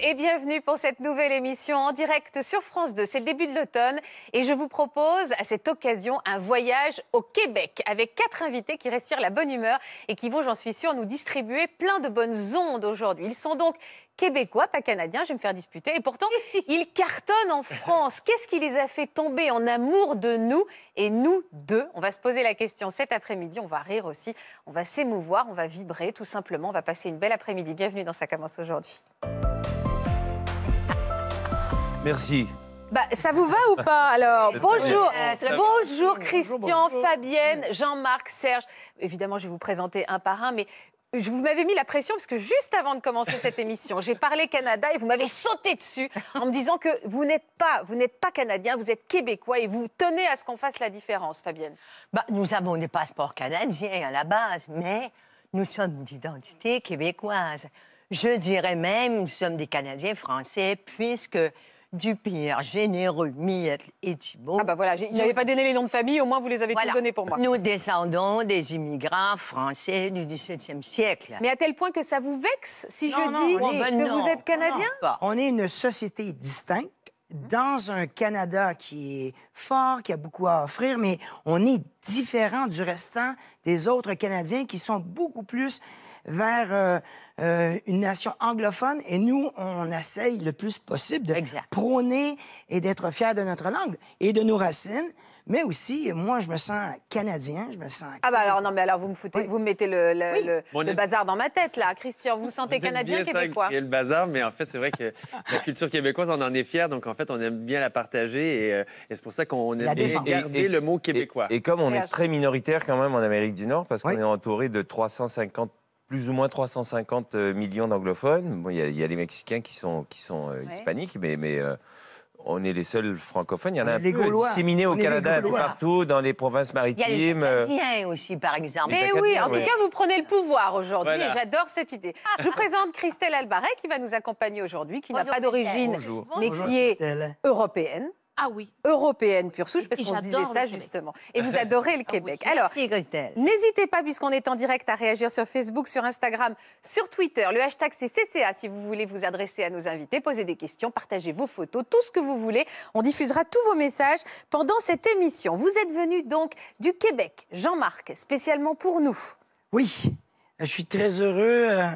et bienvenue pour cette nouvelle émission en direct sur France 2. C'est le début de l'automne et je vous propose à cette occasion un voyage au Québec avec quatre invités qui respirent la bonne humeur et qui vont, j'en suis sûre, nous distribuer plein de bonnes ondes aujourd'hui. Ils sont donc québécois, pas canadien, je vais me faire disputer. Et pourtant, ils cartonnent en France. Qu'est-ce qui les a fait tomber en amour de nous et nous d'eux On va se poser la question cet après-midi. On va rire aussi, on va s'émouvoir, on va vibrer tout simplement. On va passer une belle après-midi. Bienvenue dans Ça commence aujourd'hui. Merci. Bah, ça vous va ou pas alors euh, Bonjour, bonjour Christian, Fabienne, Jean-Marc, Serge. Évidemment, je vais vous présenter un par un, mais vous m'avez mis la pression parce que juste avant de commencer cette émission, j'ai parlé Canada et vous m'avez sauté dessus en me disant que vous n'êtes pas, vous n'êtes pas canadien, vous êtes québécois et vous tenez à ce qu'on fasse la différence, Fabienne. Bah, nous avons des passeports canadiens à la base, mais nous sommes d'identité québécoise. Je dirais même, nous sommes des Canadiens français puisque du pire, Généreux, miette et Thibault. Ah bah voilà, je n'avais pas donné les noms de famille, au moins vous les avez tous donnés pour moi. Nous descendons des immigrants français du XVIIe siècle. Mais à tel point que ça vous vexe si je dis oh ben que vous êtes oh Canadien On est une société distincte dans un Canada qui est fort, qui a beaucoup à offrir, mais on est différent du restant des autres Canadiens qui sont beaucoup plus vers euh, euh, une nation anglophone et nous, on essaye le plus possible de prôner et d'être fiers de notre langue et de nos racines. Mais aussi, moi, je me sens canadien, je me sens... Ah bah alors, non, mais alors, vous me, foutez, vous mettez le, le, bazar dans ma tête, là. Christian, vous, vous sentez canadien, bien québécois? a le bazar, mais en fait, c'est vrai que la culture québécoise, on en est fiers, donc en fait, on aime bien la partager et, euh, c'est pour ça qu'on aime bien garder le mot québécois. Et, comme on est très minoritaire quand même en Amérique du Nord, parce qu'on est entouré de 350 plus ou moins 350 euh, millions d'anglophones. Il y, y, a les Mexicains qui sont, qui sont euh, hispaniques, mais, euh, on est les seuls francophones. Il y en a un peu disséminés au Canada, un partout, dans les provinces maritimes. Il y les aussi, par exemple. Mais oui, en tout cas, vous prenez le pouvoir aujourd'hui. J'adore cette idée. Je présente Christelle Albaret, qui va nous accompagner aujourd'hui, qui n'a pas d'origine, mais qui est européenne ah oui. européenne pure souche, parce qu'on se disait ça justement. Et vous ah, adorez le ah Québec. Alors, n'hésitez pas, puisqu'on est en direct, à réagir sur Facebook, sur Instagram, sur Twitter. Le hashtag c'est CCA si vous voulez vous adresser à nos invités, poser des questions, partager vos photos, tout ce que vous voulez. On diffusera tous vos messages pendant cette émission. Vous êtes venu donc du Québec, Jean-Marc, spécialement pour nous. Oui, je suis très heureux. Euh,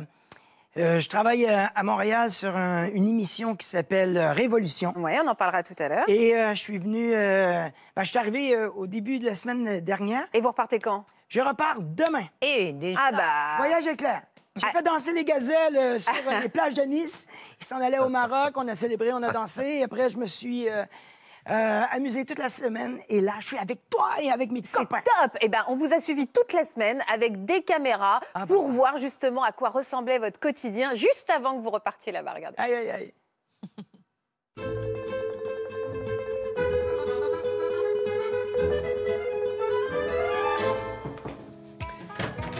euh, je travaille euh, à Montréal sur une émission qui s'appelle euh, Révolution. Oui, on en parlera tout à l'heure. Et je suis venu. Ben, je suis arrivé au début de la semaine dernière. Et vous repartez quand? Je repars demain. Et eh, déjà. Ah bah. Voyage éclair. J'ai ah. fait danser les gazelles sur les plages de Nice. Ils s'en allaient au Maroc. On a célébré, on a dansé. Et après, je me suis euh, amuser toute la semaine. Et là, je suis avec toi et avec mes copains. Top Eh bien, on vous a suivi toute la semaine avec des caméras ah bah pour voir justement à quoi ressemblait votre quotidien juste avant que vous repartiez là-bas. Regardez. Aïe, aïe, aïe.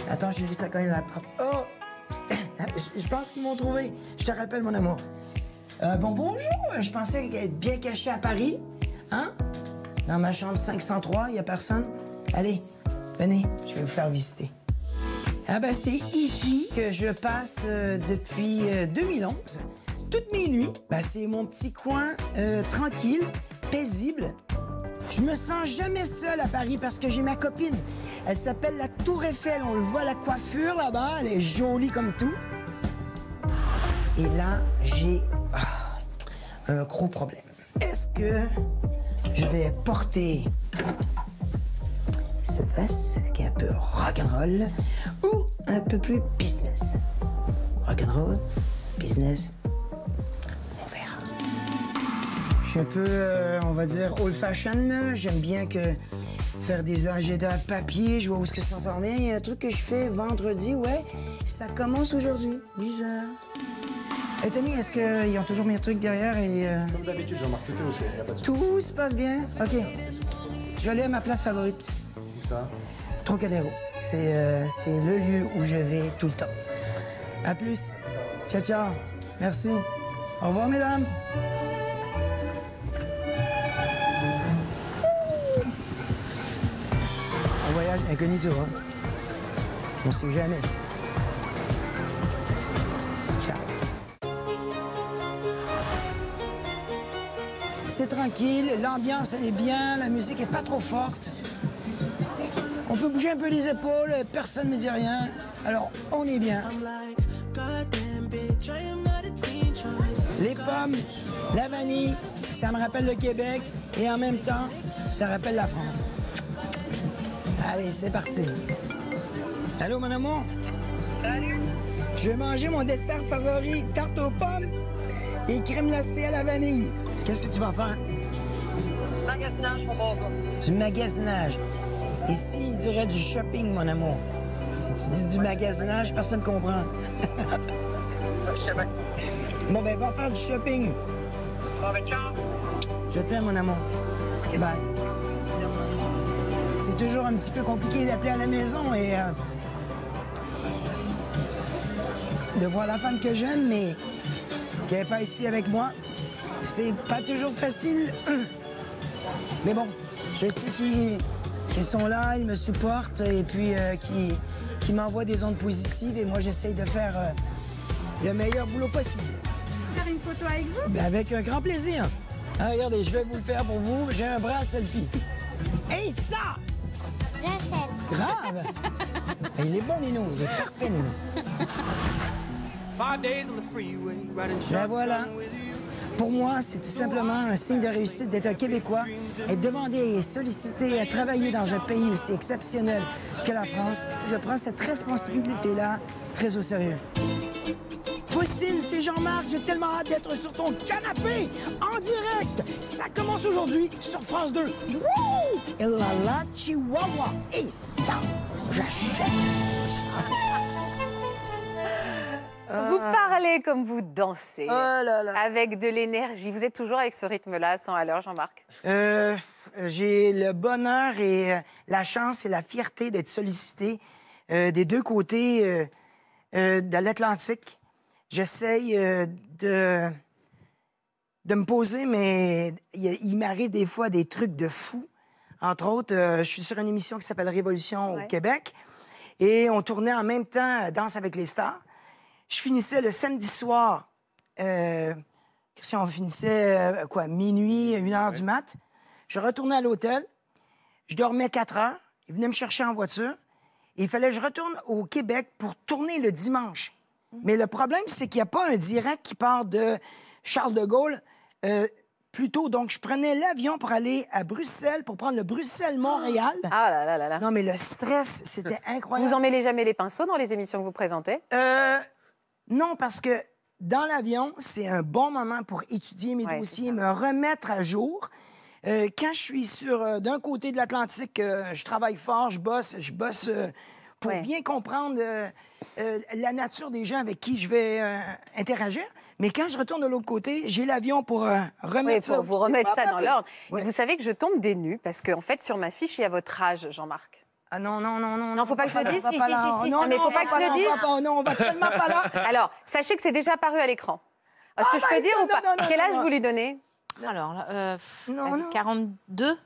Attends, j'ai vu ça quand la porte. Oh! Je pense qu'ils m'ont trouvé. Je te rappelle, mon amour. Euh, bon, bonjour. Je pensais être bien caché à Paris dans ma chambre 503, il n'y a personne. Allez, venez, je vais vous faire visiter. Ah ben, c'est ici que je passe euh, depuis 2011. Euh, Toutes mes nuits, ben, c'est mon petit coin euh, tranquille, paisible. Je me sens jamais seule à Paris parce que j'ai ma copine. Elle s'appelle la Tour Eiffel. On le voit la coiffure là-bas. Elle est jolie comme tout. Et là, j'ai ah, un gros problème. Est-ce que je vais porter cette veste qui est un peu rock'n'roll ou un peu plus business. Rock'n'roll, business, on verra. Je suis un peu, euh, on va dire, old fashion. J'aime bien que faire des agendas papier, je vois où ce que ça s'en vient. Il y a un truc que je fais vendredi, ouais, ça commence aujourd'hui. Bizarre. Et euh, Tony, est-ce qu'ils ont toujours mes trucs derrière euh, Comme d'habitude, j'en marque tout est tout se passe bien Ok. Je l'ai à ma place favorite. Où ça Trocadéro. Euh, c'est le lieu où je vais tout le temps. A plus. Ciao, ciao. Merci. Au revoir, mesdames. Un voyage incognito, hein? On sait jamais. c'est tranquille, l'ambiance elle est bien, la musique est pas trop forte. On peut bouger un peu les épaules, personne ne dit rien. Alors, on est bien. Les pommes, la vanille, ça me rappelle le Québec et en même temps, ça rappelle la France. Allez, c'est parti. Allô, mon amour? Je vais manger mon dessert favori, tarte aux pommes et crème glacée à la vanille. Qu'est-ce que tu vas faire? Du Magasinage, mon bon Du magasinage. Ici, il dirait du shopping, mon amour. Si tu dis du magasinage, personne ne comprend. bon, ben, va faire du shopping. Bon, ben, Je t'aime, mon amour. Bye. C'est toujours un petit peu compliqué d'appeler à la maison et euh, de voir la femme que j'aime, mais qui n'est pas ici avec moi. C'est pas toujours facile. Mais bon, je sais qu'ils sont là, ils me supportent et puis euh, qu'ils qui m'envoient des ondes positives. Et moi, j'essaye de faire euh, le meilleur boulot possible. Faire une photo avec vous ben, Avec un euh, grand plaisir. Ah, regardez, je vais vous le faire pour vous. J'ai un bras selfie. Et ça J'achète. Grave Il est bon, Nino. Il est parfait, Nino. Ben voilà. Pour moi, c'est tout simplement un signe de réussite d'être un Québécois, et demandé et sollicité à travailler dans un pays aussi exceptionnel que la France. Je prends cette responsabilité-là très au sérieux. Faustine, c'est Jean-Marc. J'ai tellement hâte d'être sur ton canapé en direct. Ça commence aujourd'hui sur France 2. Wouh! Et la la chihuahua. Et ça, j'achète. Vous ah. parlez comme vous dansez, oh avec de l'énergie. Vous êtes toujours avec ce rythme-là, sans à l'heure, Jean-Marc euh, J'ai le bonheur et euh, la chance et la fierté d'être sollicité euh, des deux côtés de l'Atlantique. J'essaye de, de me poser, mais il, m'arrive des fois des trucs de fou. Entre autres, je suis sur une émission qui s'appelle Révolution au Québec et on tournait en même temps Danse avec les stars je finissais le samedi soir. Euh, si on finissait, euh, quoi, minuit, une heure du mat. Je retournais à l'hôtel. Je dormais quatre heures. Ils venaient me chercher en voiture. Et il fallait que je retourne au Québec pour tourner le dimanche. Mhm. Mais le problème, c'est qu'il n'y a pas un direct qui part de Charles de Gaulle euh, plus tôt. Donc, je prenais l'avion pour aller à Bruxelles, pour prendre le Bruxelles-Montréal. Ah là là là là. Non, mais le stress, c'était incroyable. Vous en mêlez jamais les pinceaux dans les émissions que vous présentez? Euh... Non, parce que dans l'avion, c'est un bon moment pour étudier mes dossiers, me remettre à jour. Euh, quand je suis sur euh, d'un côté de l'Atlantique, euh, je travaille fort, je bosse, je bosse pour bien comprendre la nature des gens avec qui je vais interagir. Mais quand je retourne de l'autre côté, j'ai l'avion pour remettre pour vous remettre ça dans l'ordre. Vous savez que je tombe des nues parce qu'en fait, sur ma fiche, il y a votre âge, Jean-Marc. Ah non, non, non, non. Non, faut pas que je le dise. Si, si, si, si. Mais faut pas que je le dise. Non, on va tellement pas là. Alors, sachez que c'est déjà apparu à l'écran. Est-ce que je ah peux bah, dire ou pas Quel âge vous lui donnez Alors, 42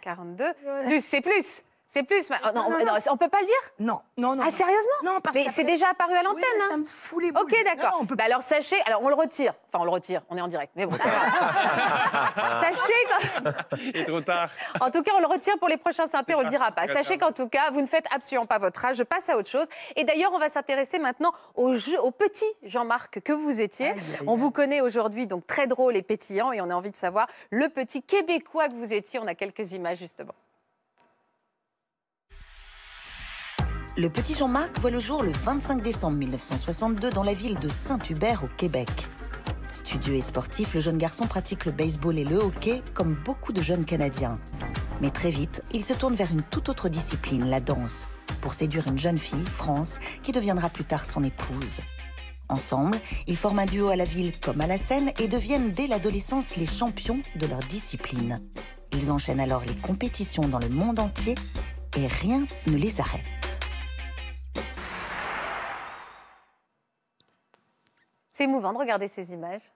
42 euh, ah. Plus, c'est plus c'est plus. on peut pas le dire Non, non, non. Ah, sérieusement Non, parce que. c'est déjà apparu à l'antenne. Hein. Ça me fout les boules. Ok, d'accord. Bah, alors, sachez. Alors, on le retire. Enfin, on le retire. On est en direct. Mais bon. sachez trop tard. En tout cas, on le retire pour les prochains synthés. On ne le dira pas. Sachez qu'en tout cas, vous ne faites absolument pas votre âge. Je passe à autre chose. Et d'ailleurs, on va s'intéresser maintenant au, jeu, au petit Jean-Marc que vous étiez. on vous connaît aujourd'hui, donc très drôle et pétillant. Et on a envie de savoir le petit Québécois que vous étiez. On a quelques images, justement. Le petit Jean-Marc voit le jour le 25 décembre 1962 dans la ville de Saint-Hubert au Québec. Studieux et sportif, le jeune garçon pratique le baseball et le hockey comme beaucoup de jeunes Canadiens. Mais très vite, il se tourne vers une toute autre discipline, la danse, pour séduire une jeune fille, France, qui deviendra plus tard son épouse. Ensemble, ils forment un duo à la ville comme à la scène et deviennent dès l'adolescence les champions de leur discipline. Ils enchaînent alors les compétitions dans le monde entier et rien ne les arrête. C'est émouvant de regarder ces images.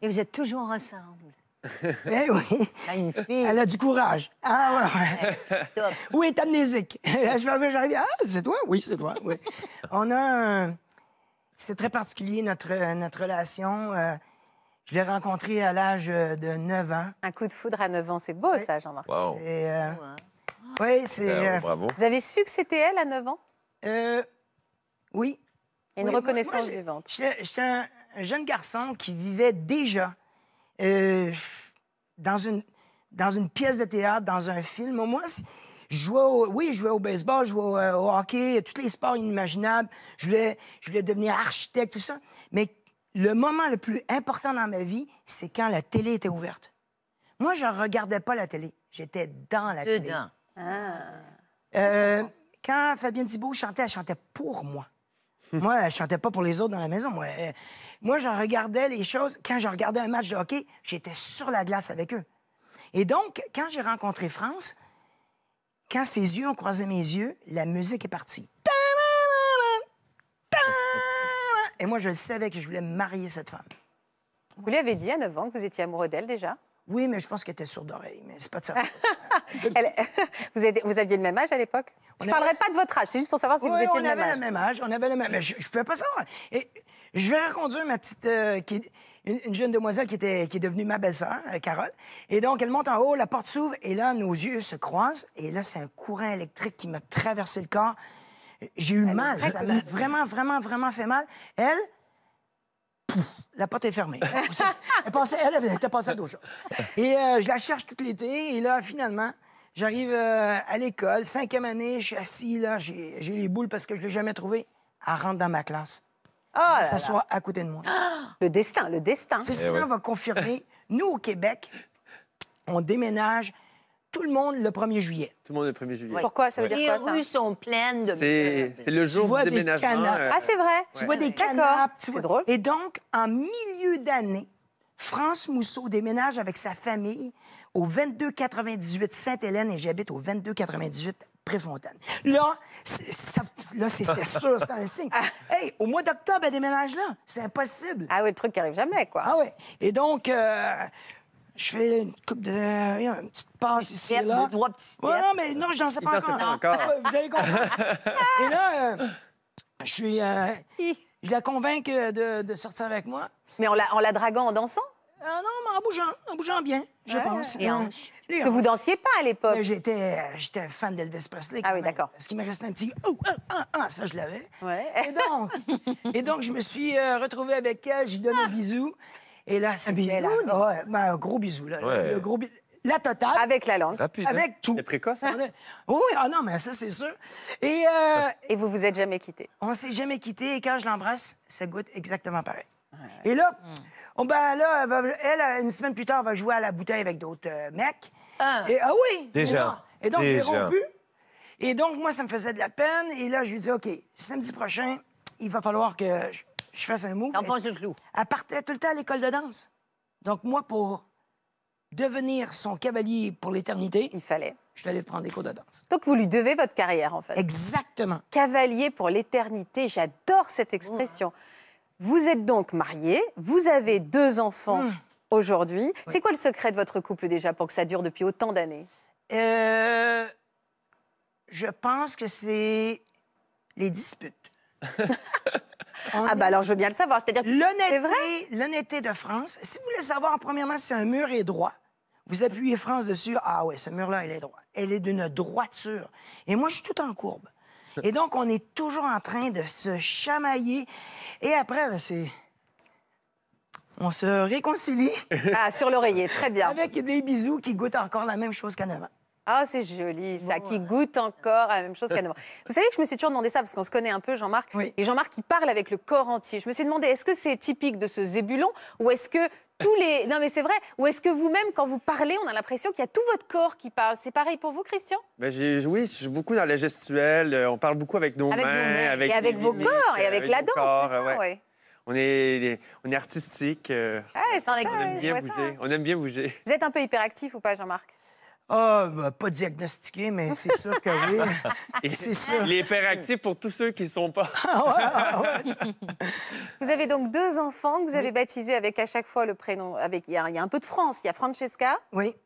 Et vous êtes toujours ensemble. Eh oui. Elle a du courage. Ah ouais. ouais. Top. Oui, est amnésique. J'arrive. Ah, c'est toi? Oui, c'est toi. Oui. On a un... C'est très particulier, notre, notre relation. Euh, je l'ai rencontrée à l'âge euh, de 9 ans. Un coup de foudre à 9 ans, c'est beau, ça, Jean-Marc. Wow. Euh, hein. Oui, c'est... Vous avez su que c'était elle à 9 ans? Oui une reconnaissance J'étais un, jeune garçon qui vivait déjà euh, dans, une, pièce de théâtre, dans un film. Moi, je jouais oui, je jouais au baseball, je jouais au, euh, hockey, tous les sports inimaginables. Je voulais, devenir architecte, tout ça. Mais le moment le plus important dans ma vie, c'est quand la télé était ouverte. Moi, je ne regardais pas la télé. J'étais dans la télé. Euh, quand Fabienne Thibault chantait, elle chantait pour moi moi, je chantais pas pour les autres dans la maison. Moi, euh, moi, je regardais les choses. Quand je regardais un match de hockey, j'étais sur la glace avec eux. Et donc, quand j'ai rencontré France, quand ses yeux ont croisé mes yeux, la musique est partie. Et moi, je savais que je voulais marier cette femme. Vous lui avez dit à 9 ans que vous étiez amoureux d'elle déjà? Oui, mais je pense qu'elle était sourde d'oreille, mais c'est pas ça. vous, aviez le même âge à l'époque Je ne parlerai pas de votre âge, c'est juste pour savoir si vous étiez le même âge. on avait le même âge, on avait le même... Mais je ne pouvais pas savoir. Et je vais reconduire ma petite... Euh, une, jeune demoiselle qui, était, qui est devenue ma belle-sœur, euh, Carole. Et donc, elle monte en haut, la porte s'ouvre, et là, nos yeux se croisent. Et là, c'est un courant électrique qui m'a traversé le corps. J'ai eu mal. vraiment, vraiment, vraiment fait mal. Elle, la porte est fermée. elle, était passée à d'autres choses. Et euh, je la cherche tout l'été. Et là, finalement, j'arrive euh, à l'école, cinquième année, je suis assis là, j'ai les boules parce que je ne l'ai jamais trouvé. Elle rentre dans ma classe. Oh s'assoit à côté de moi. Le destin, le destin. Le eh va confirmer. Nous, au Québec, on déménage tout le monde le 1er juillet. Tout le monde le 1er juillet. Pourquoi ça veut dire quoi Les rues sont pleines de C'est le jour du déménagement. Euh, ah, c'est vrai. Tu vois des canapes, tu vois... drôle. Et donc en milieu d'année, France Mousseau déménage avec sa famille au 2298 Sainte-Hélène et j'habite au 2298 Préfontaine. Là, ça, là c'était sûr, c'était un signe. Ah. Hey, au mois d'octobre, elle déménage là. C'est impossible. Ah oui, le truc qui arrive jamais, quoi. Ah oui. Et donc, euh, je fais une coupe de. une petite passe ici et là. petit. ouais, non, mais non, je n'en sais pas encore. Pas encore. Vous allez comprendre. et là, euh, je suis. Euh, je la convainc euh, de, sortir avec moi. Mais en la, en la draguant, en dansant? non, mais en bougeant, en bougeant bien, je pense. Parce que vous dansiez pas à l'époque. J'étais j'étais fan d'Elvis Presley. ah oui, d'accord. Parce qu'il me restait un petit oh, ah, ah, ah ça je l'avais. Ouais. Et donc, et donc je me suis retrouvé avec elle, J'ai donné donne un ah. bisou. Et là, c'est bien un gros bisou. gros La totale. Avec la langue. Hein? avec tout. C'est précoce. Hein? oui, ah non, mais ça, c'est sûr. Et, euh... et vous vous êtes jamais quitté. On s'est jamais quitté. Et quand je l'embrasse, ça goûte exactement pareil. Et là, mm. oh, ben là elle, une semaine plus tard, va jouer à la bouteille avec d'autres euh, mecs. Ah. ah. oui! Déjà. Et, et donc, j'ai rompu. Et donc, moi, ça me faisait de la peine. Et là, je lui dis, OK, samedi prochain, il va falloir que je je fais un mot. clou. Elle partait tout le temps à l'école de danse. Donc, moi, pour devenir son cavalier pour l'éternité, il fallait. Je suis prendre des cours de danse. Donc, vous lui devez votre carrière, en fait. Exactement. Cavalier pour l'éternité, j'adore cette expression. Vous êtes donc mariés, vous avez deux enfants mmh. aujourd'hui. C'est quoi le secret de votre couple déjà pour que ça dure depuis autant d'années euh, Je pense que c'est les disputes. ah, bah alors je veux bien le savoir. C'est-à-dire que l'honnêteté de France, si vous voulez savoir, premièrement, si un mur est droit, vous appuyez France dessus, ah ouais, ce mur-là, il est droit. Elle est d'une droiture. Et moi, je suis tout en courbe. Et donc, on est toujours en train de se chamailler. Et après, ben, c'est. On se réconcilie. Ah, sur l'oreiller, très bien. Avec des bisous qui goûtent encore la même chose qu'en avant. Ah, c'est joli, ça, qui goûte encore à la même chose qu'à Vous savez que je me suis toujours demandé ça, parce qu'on se connaît un peu, Jean-Marc. Et Jean-Marc, il parle avec le corps entier. Je me suis demandé, est-ce que c'est typique de ce zébulon ou est-ce que tous les. Non, mais c'est vrai. Ou est-ce que vous-même, quand vous parlez, on a l'impression qu'il y a tout votre corps qui parle C'est pareil pour vous, Christian ben, Oui, je suis beaucoup dans la gestuelle. Euh, on parle beaucoup avec nos, mains, avec, et avec vos corps, et avec, la danse. c'est ça, On est, on artistique. Euh, ah, on, bien bouger. on aime bien bouger. Vous êtes un peu hyperactif ou pas, Jean-Marc ah, bah, pas diagnostiqué, mais c'est sûr que oui. Et c'est sûr. L'hyperactif pour tous ceux qui ne sont pas. Ah, ah, vous avez donc deux enfants que vous avez baptisés avec à chaque fois le prénom. Avec... Il, y a, un peu de France. Il y a Francesca. Oui.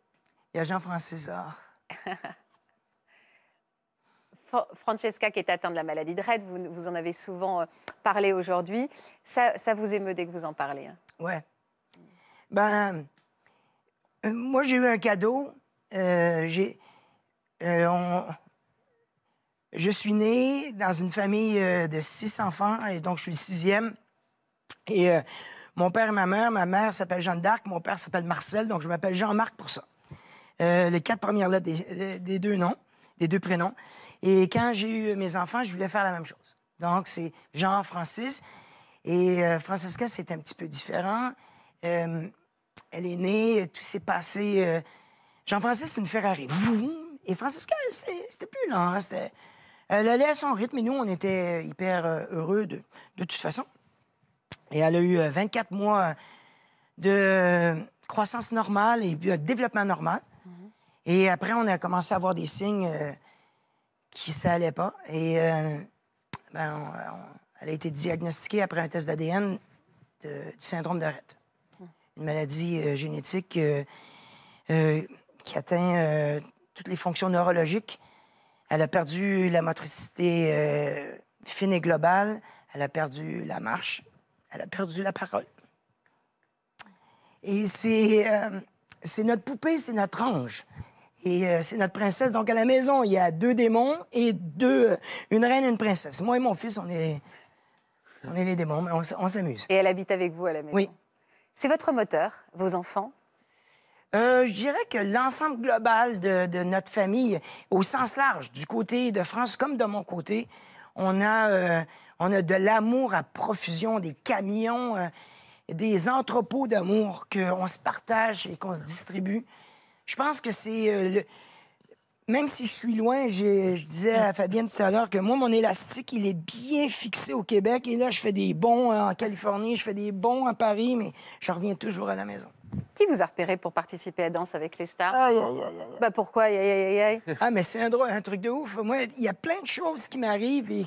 Il y a jean françois Francesca, qui est atteinte de la maladie de Rett, vous, vous en avez souvent euh, parlé aujourd'hui. Ça, vous émeut dès que vous en parlez. Oui. Hein ouais. Ben, euh, moi, j'ai eu un cadeau euh, euh, je suis né dans une famille euh, de six enfants, et donc je suis le sixième. Et mon père et ma mère, ma mère s'appelle Jeanne d'Arc, mon père s'appelle Marcel, donc je m'appelle Jean-Marc pour ça. les quatre premières lettres des, deux noms, des deux prénoms. Et quand j'ai eu mes enfants, je voulais faire la même chose. Donc, c'est Jean-Francis. Et Francesca, c'est un petit peu différent. elle est née, tout s'est passé Jean-Francis, c'est une Ferrari. Et Francisca, c'était plus lent. Hein, elle allait à son rythme et nous, on était euh, hyper euh, heureux de, toute façon. Et elle a eu 24 euh, mois de croissance normale et de développement normal. Mm-hmm. Et après, on a commencé à avoir des signes qui ne s'allaient pas. Et ben, elle a été diagnostiquée après un test d'ADN du syndrome de Rett. Mm. Une maladie génétique qui atteint euh, toutes les fonctions neurologiques. Elle a perdu la motricité euh, fine et globale. Elle a perdu la marche. Elle a perdu la parole. Et c'est, euh, notre poupée, c'est notre ange. Et c'est notre princesse. Donc, à la maison, il y a deux démons et deux, une reine et une princesse. Moi et mon fils, on est, on est les démons, mais on s'amuse. Et elle habite avec vous à la maison? Oui. C'est votre moteur, vos enfants, euh, je dirais que l'ensemble global de, notre famille, au sens large, du côté de France comme de mon côté, on a, euh, on a de l'amour à profusion, des camions, euh, des entrepôts d'amour qu'on se partage et qu'on se distribue. Je pense que c'est... Même si je suis loin, je disais à Fabienne tout à l'heure que moi, mon élastique, il est bien fixé au Québec. Et là, je fais des bons en Californie, je fais des bons à Paris, mais je reviens toujours à la maison. Qui vous a repéré pour participer à Danse avec les stars Bah pourquoi Ah, mais c'est un, truc de ouf. Moi, il y a plein de choses qui m'arrivent et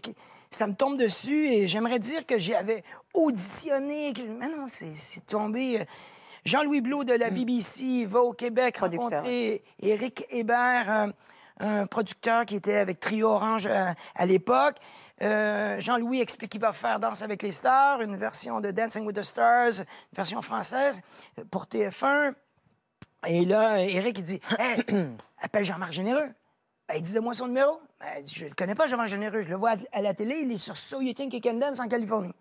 ça me tombe dessus. Et j'aimerais dire que j'avais auditionné. Mais non, c'est tombé. Euh, Jean-Louis Blou de la hmm. BBC va au Québec rencontrer Éric Hébert, un, producteur qui était avec Trio Orange euh, à l'époque. Euh, Jean-Louis explique qu'il va faire Danse avec les stars, une version de Dancing with the Stars, une version française euh, pour TF1. Et là, Eric, il dit appelle Jean-Marc Généreux. Ben, il dit de moi son numéro. Ben, je ne le connais pas, Jean-Marc Généreux. Je le vois à la télé, il est sur So You Think You Can Dance en Californie.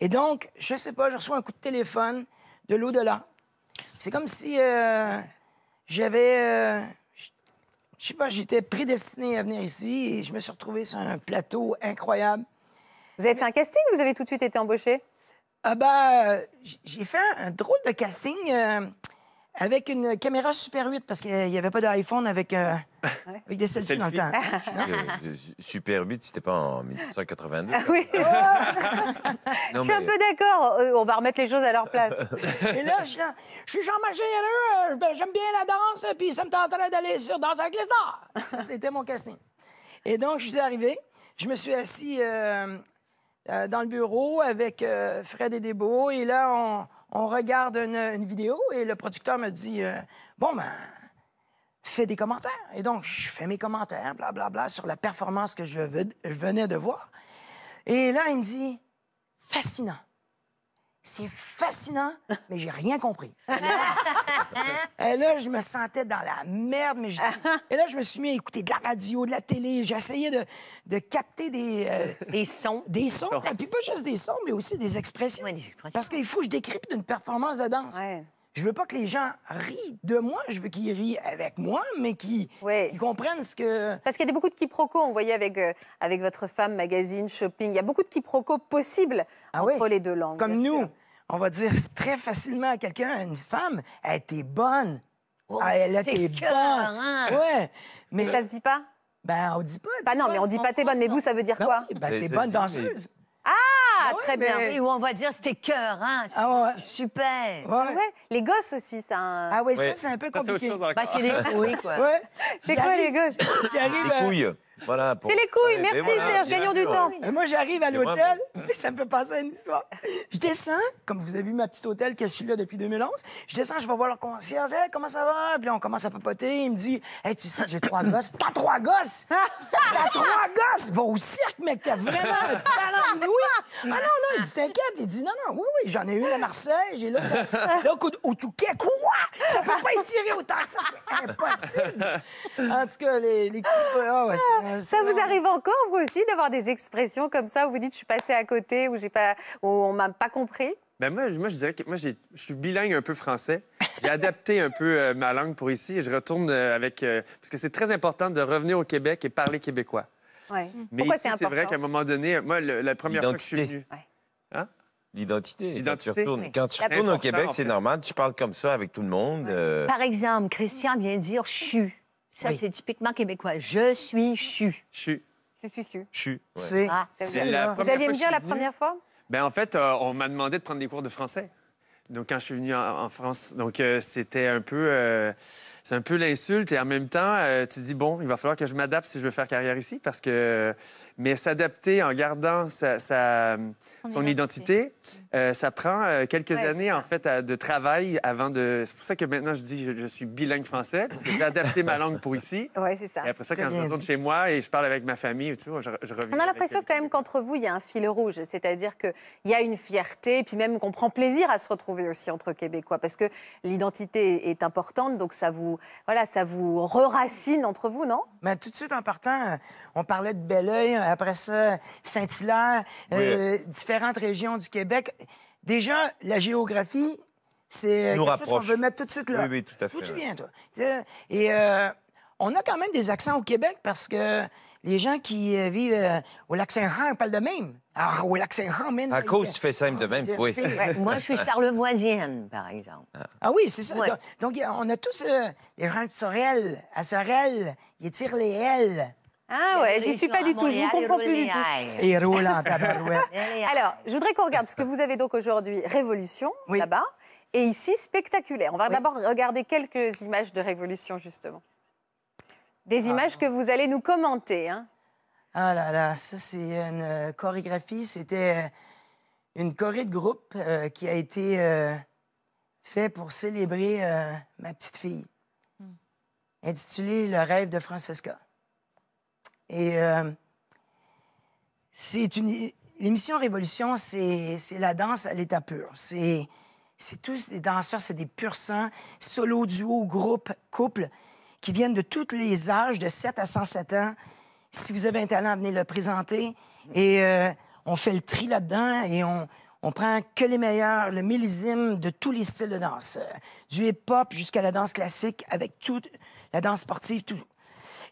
Et donc, je ne sais pas, je reçois un coup de téléphone de l'au-delà. C'est comme si euh, j'avais. Je sais pas, j'étais prédestiné à venir ici et je me suis retrouvé sur un plateau incroyable. Vous avez fait un casting ou vous avez tout de suite été embauché? Ah ben, j'ai fait un drôle de casting. Euh, avec une caméra Super 8 parce qu'il n'y avait pas d'iPhone avec, euh, avec des selfies, dans le temps. Euh, Super 8, c'était pas en 1982. Ah oui. Oh! je suis un peu d'accord. Euh, on va remettre les choses à leur place. Et là, je, suis Jean-Marc ben, j'aime bien la danse, puis ça me tenterait d'aller sur Danse avec les stars. Ça, c'était mon casting. Et donc, je suis arrivé, je me suis assis dans le bureau avec Fred et Débo, et là, on on regarde une, vidéo et le producteur me dit euh, Bon, ben, fais des commentaires. Et donc, je fais mes commentaires, blablabla, sur la performance que je venais de voir. Et là, il me dit Fascinant. C'est fascinant, mais j'ai rien compris. et là, je me sentais dans la merde, mais Et là, je me suis mis à écouter de la radio, de la télé. J'essayais de, de capter des... Euh, des sons. Des sons. Et puis pas juste des sons, mais aussi des expressions. Parce qu'il faut que je décrypte une performance de danse je veux pas que les gens rient de moi, je veux qu'ils rient avec moi, mais qu'ils comprennent ce que... Parce qu'il y a beaucoup de quiproquos, on voyait avec, euh, avec votre femme, magazine, shopping, il y a beaucoup de quiproquos possibles ah entre les deux langues. Comme nous, on va dire très facilement à quelqu'un, une femme, elle était bonne. Oh, ah, elle était bonne. Ouais. Mais... ça se dit pas ben, on dit pas. Bah non, mais on dit pas t'es bonne, mais vous, ça veut dire ben quoi Ben, t'es bonne danseuse. Ah, très bien. Mais... Et où on va dire c'était cœur, hein. Ah ouais. Super. Ah ouais. Ah ouais. Les gosses aussi, ça. Un... Ah ouais, ça, c'est un peu compliqué. Hein. Bah, c'est bah, les couilles, quoi. Ouais. C'est quoi les gosses J'arrive. Les couilles. C'est les couilles, merci Serge, gagnons du temps. moi, j'arrive à l'hôtel, mais ça me fait à une histoire. Je descends, comme vous avez vu ma petite hôtel, que je suis là depuis 2011. Je descends, je vais voir le concierge, hey, comment ça va? Puis là, on commence à papoter. Il me dit, tu sais, j'ai trois gosses. T'as trois gosses? T'as trois gosses? Va au cirque, mec, t'as vraiment un talent oui, Ah non, non, il dit, t'inquiète. Il dit, non, non, oui, oui, j'en ai eu à Marseille, j'ai là, là, au, Touquet. Quoi? Ça peut pas tiré autant que ça, c'est impossible. En tout cas, les, les... Oh, ouais, ça vous arrive encore, vous aussi, d'avoir des expressions comme ça où vous dites je suis passé à côté, ou pas, ne on m'a pas compris ben moi, moi, je dirais que moi, je suis bilingue un peu français. J'ai adapté un peu euh, ma langue pour ici et je retourne euh, avec. Euh, parce que c'est très important de revenir au Québec et parler québécois. Ouais. Hum. Mais c'est vrai qu'à un moment donné, moi, la première fois que je suis venu. L'identité. Hein? L'identité. Quand tu retournes, au Québec, c'est normal, tu parles comme ça avec tout le monde. Par exemple, Christian vient dire je suis. Ça, c'est typiquement québécois. Je suis chu. Chu. Chu, chu, ah, C'est. Vous alliez me dire la première fois ben, En fait, euh, on m'a demandé de prendre des cours de français donc quand je suis venu en, France. Donc euh, c'était un peu, euh, c'est un peu l'insulte et en même temps, euh, tu dis bon, il va falloir que je m'adapte si je veux faire carrière ici parce que, mais s'adapter en gardant sa, son identité, ça prend quelques années en fait de travail avant de. C'est pour ça que maintenant je dis je, suis bilingue français parce que j'ai adapté ma langue pour ici. Oui, c'est ça. Et après ça, quand je retourne chez moi et je parle avec ma famille, tu je, je reviens. On a l'impression quand même qu'entre vous, il y a un fil rouge, c'est-à-dire qu'il y a une fierté, puis même qu'on prend plaisir à se retrouver aussi entre Québécois parce que l'identité est importante, donc ça vous, voilà, ça vous reracine entre vous, non? Mais ben, tout de suite, en partant, euh, on parlait de Belleuil, euh, après ça, Saint-Hilaire, euh, différentes régions du Québec. Déjà, la géographie, c'est quelque chose qu'on veut mettre tout de suite là. à Où tu viens, toi? Et on a quand même des accents au Québec parce que les gens qui euh, vivent euh, au lac Saint-Jean parlent de même. Ah, au lac Saint-Jean, même. À cause, tu fais simple de ah, même, oui. moi, je suis charlevoisienne, par exemple. Ah, oui, c'est ça. Donc, on a tous euh, les gens de Sorel, à Sorel, ils tirent les L. Ah ouais, j'y suis pas du tout, je ne comprends plus du tout. Et roule en Alors, je voudrais qu'on regarde, parce que vous avez donc aujourd'hui Révolution, là-bas, et ici, Spectaculaire. On va d'abord regarder quelques images de Révolution, justement. Des ah. images que vous allez nous commenter. Hein. Ah là là, ça c'est une euh, chorégraphie, c'était euh, une choré de groupe euh, qui a été fait faite pour célébrer ma petite fille, hmm. intitulée Le rêve de Francesca. Et c'est une... L'émission Révolution, c'est la danse à l'état pur. C'est tous des danseurs, c'est des purs sang, solo, duo, groupe, couple qui viennent de tous les âges, de 7 à 107 ans. Si vous avez un talent, venez le présenter. Et euh, on fait le tri là-dedans et on, on prend que les meilleurs, le millésime de tous les styles de danse, euh, du hip-hop jusqu'à la danse classique, avec toute la danse sportive, tout.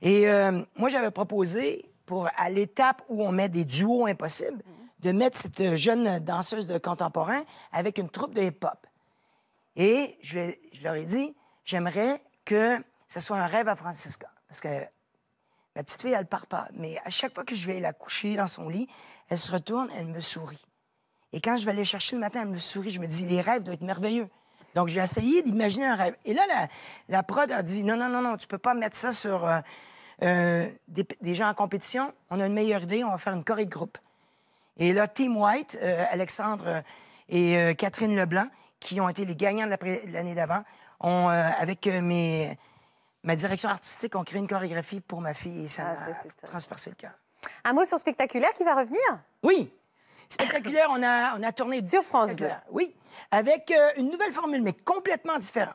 Et euh, moi, j'avais proposé, pour à l'étape où on met des duos impossibles, de mettre cette jeune danseuse de contemporain avec une troupe de hip-hop. Et je, je leur ai dit, j'aimerais que ce soit un rêve à Francisca. Parce que ma petite fille, elle part pas. Mais à chaque fois que je vais la coucher dans son lit, elle se retourne, elle me sourit. Et quand je vais aller chercher le matin, elle me sourit. Je me dis, les rêves doivent être merveilleux. Donc, j'ai essayé d'imaginer un rêve. Et là, la, la, prod a dit, non, non, non, non, tu peux pas mettre ça sur euh, euh, des, gens en compétition. On a une meilleure idée, on va faire une choré de groupe. Et là, Tim White, euh, Alexandre et Catherine Leblanc, qui ont été les gagnants de l'année d'avant, ont, avec mes ma direction artistique, on crée une chorégraphie pour ma fille et ça ah, a transpercé le cœur. Un mot sur Spectaculaire qui va revenir Oui. Spectaculaire, on a, on a tourné... Sur France 2. Oui, avec euh, une nouvelle formule, mais complètement différente.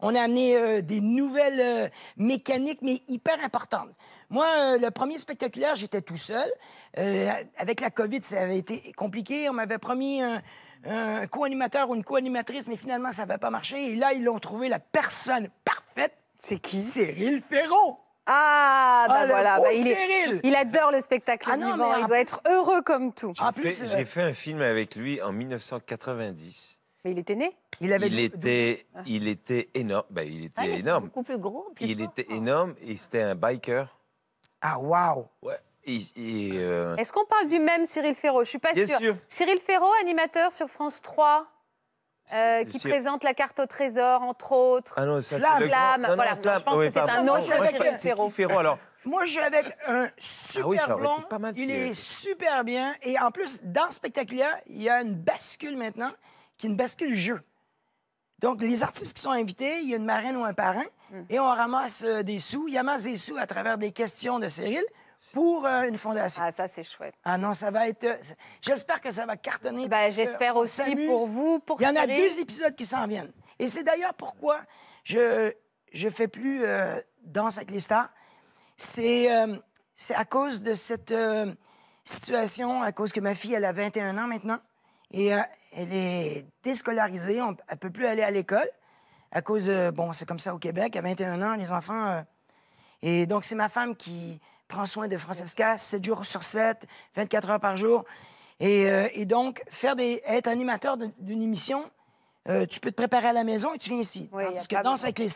On a amené euh, des nouvelles euh, mécaniques, mais hyper importantes. Moi, le premier spectaculaire, j'étais tout seul. avec la COVID, ça avait été compliqué. On m'avait promis un, un co-animateur ou une co-animatrice, mais finalement, ça n'avait pas marché. Et là, ils l'ont trouvé la personne parfaite c'est qui Cyril Ferrault Ah, bah ah, voilà, bah, il, il, adore le spectacle ah il doit être heureux comme tout. Euh, j'ai fait un film avec lui en 1990. Mais il était né Il avait il était, il était énorme. Bah il était énorme. Ah, il énorme. Beaucoup plus gros. il était énorme et c'était un biker. Ah waouh Ouais. Euh, Est-ce qu'on parle du même Cyril Ferraud Je suis pas Sûr. Cyril Ferraud, animateur sur France 3. Euh, euh, qui présente la carte au trésor, entre autres. Ah non, ça, c'est Le voilà, je pense que c'est un autre jeu Ferro. alors. Moi, je avec un super ah oui, il est... super bien. Et en plus, dans Spectaculaire, il y a une bascule maintenant, qui est une bascule jeu. Donc, les artistes qui sont invités, il y a une marraine ou un parrain, hmm. et on ramasse euh, des sous. Il a des sous à travers des questions de Cyril pour euh, une fondation. Ah, ça, c'est chouette. Ah non, ça va être. Euh, j'espère que ça va cartonner. Bah, j'espère aussi pour vous, pour Il y en a deux épisodes qui s'en viennent. Et c'est d'ailleurs pourquoi je je fais plus euh, Danse avec les stars. C'est à cause de cette situation, à cause que ma fille, elle a 21 ans maintenant. Et elle est déscolarisée, elle ne peut plus aller à l'école. À cause, bon, c'est comme ça au Québec, à 21 ans, les enfants. et donc, c'est ma femme qui, Prends soin de Francesca 7 jours sur 7, 24 heures par jour. Euh, et, donc, faire des, être animateur d'une émission, euh, tu peux te préparer à la maison et tu viens ici. Oui, que dans avec les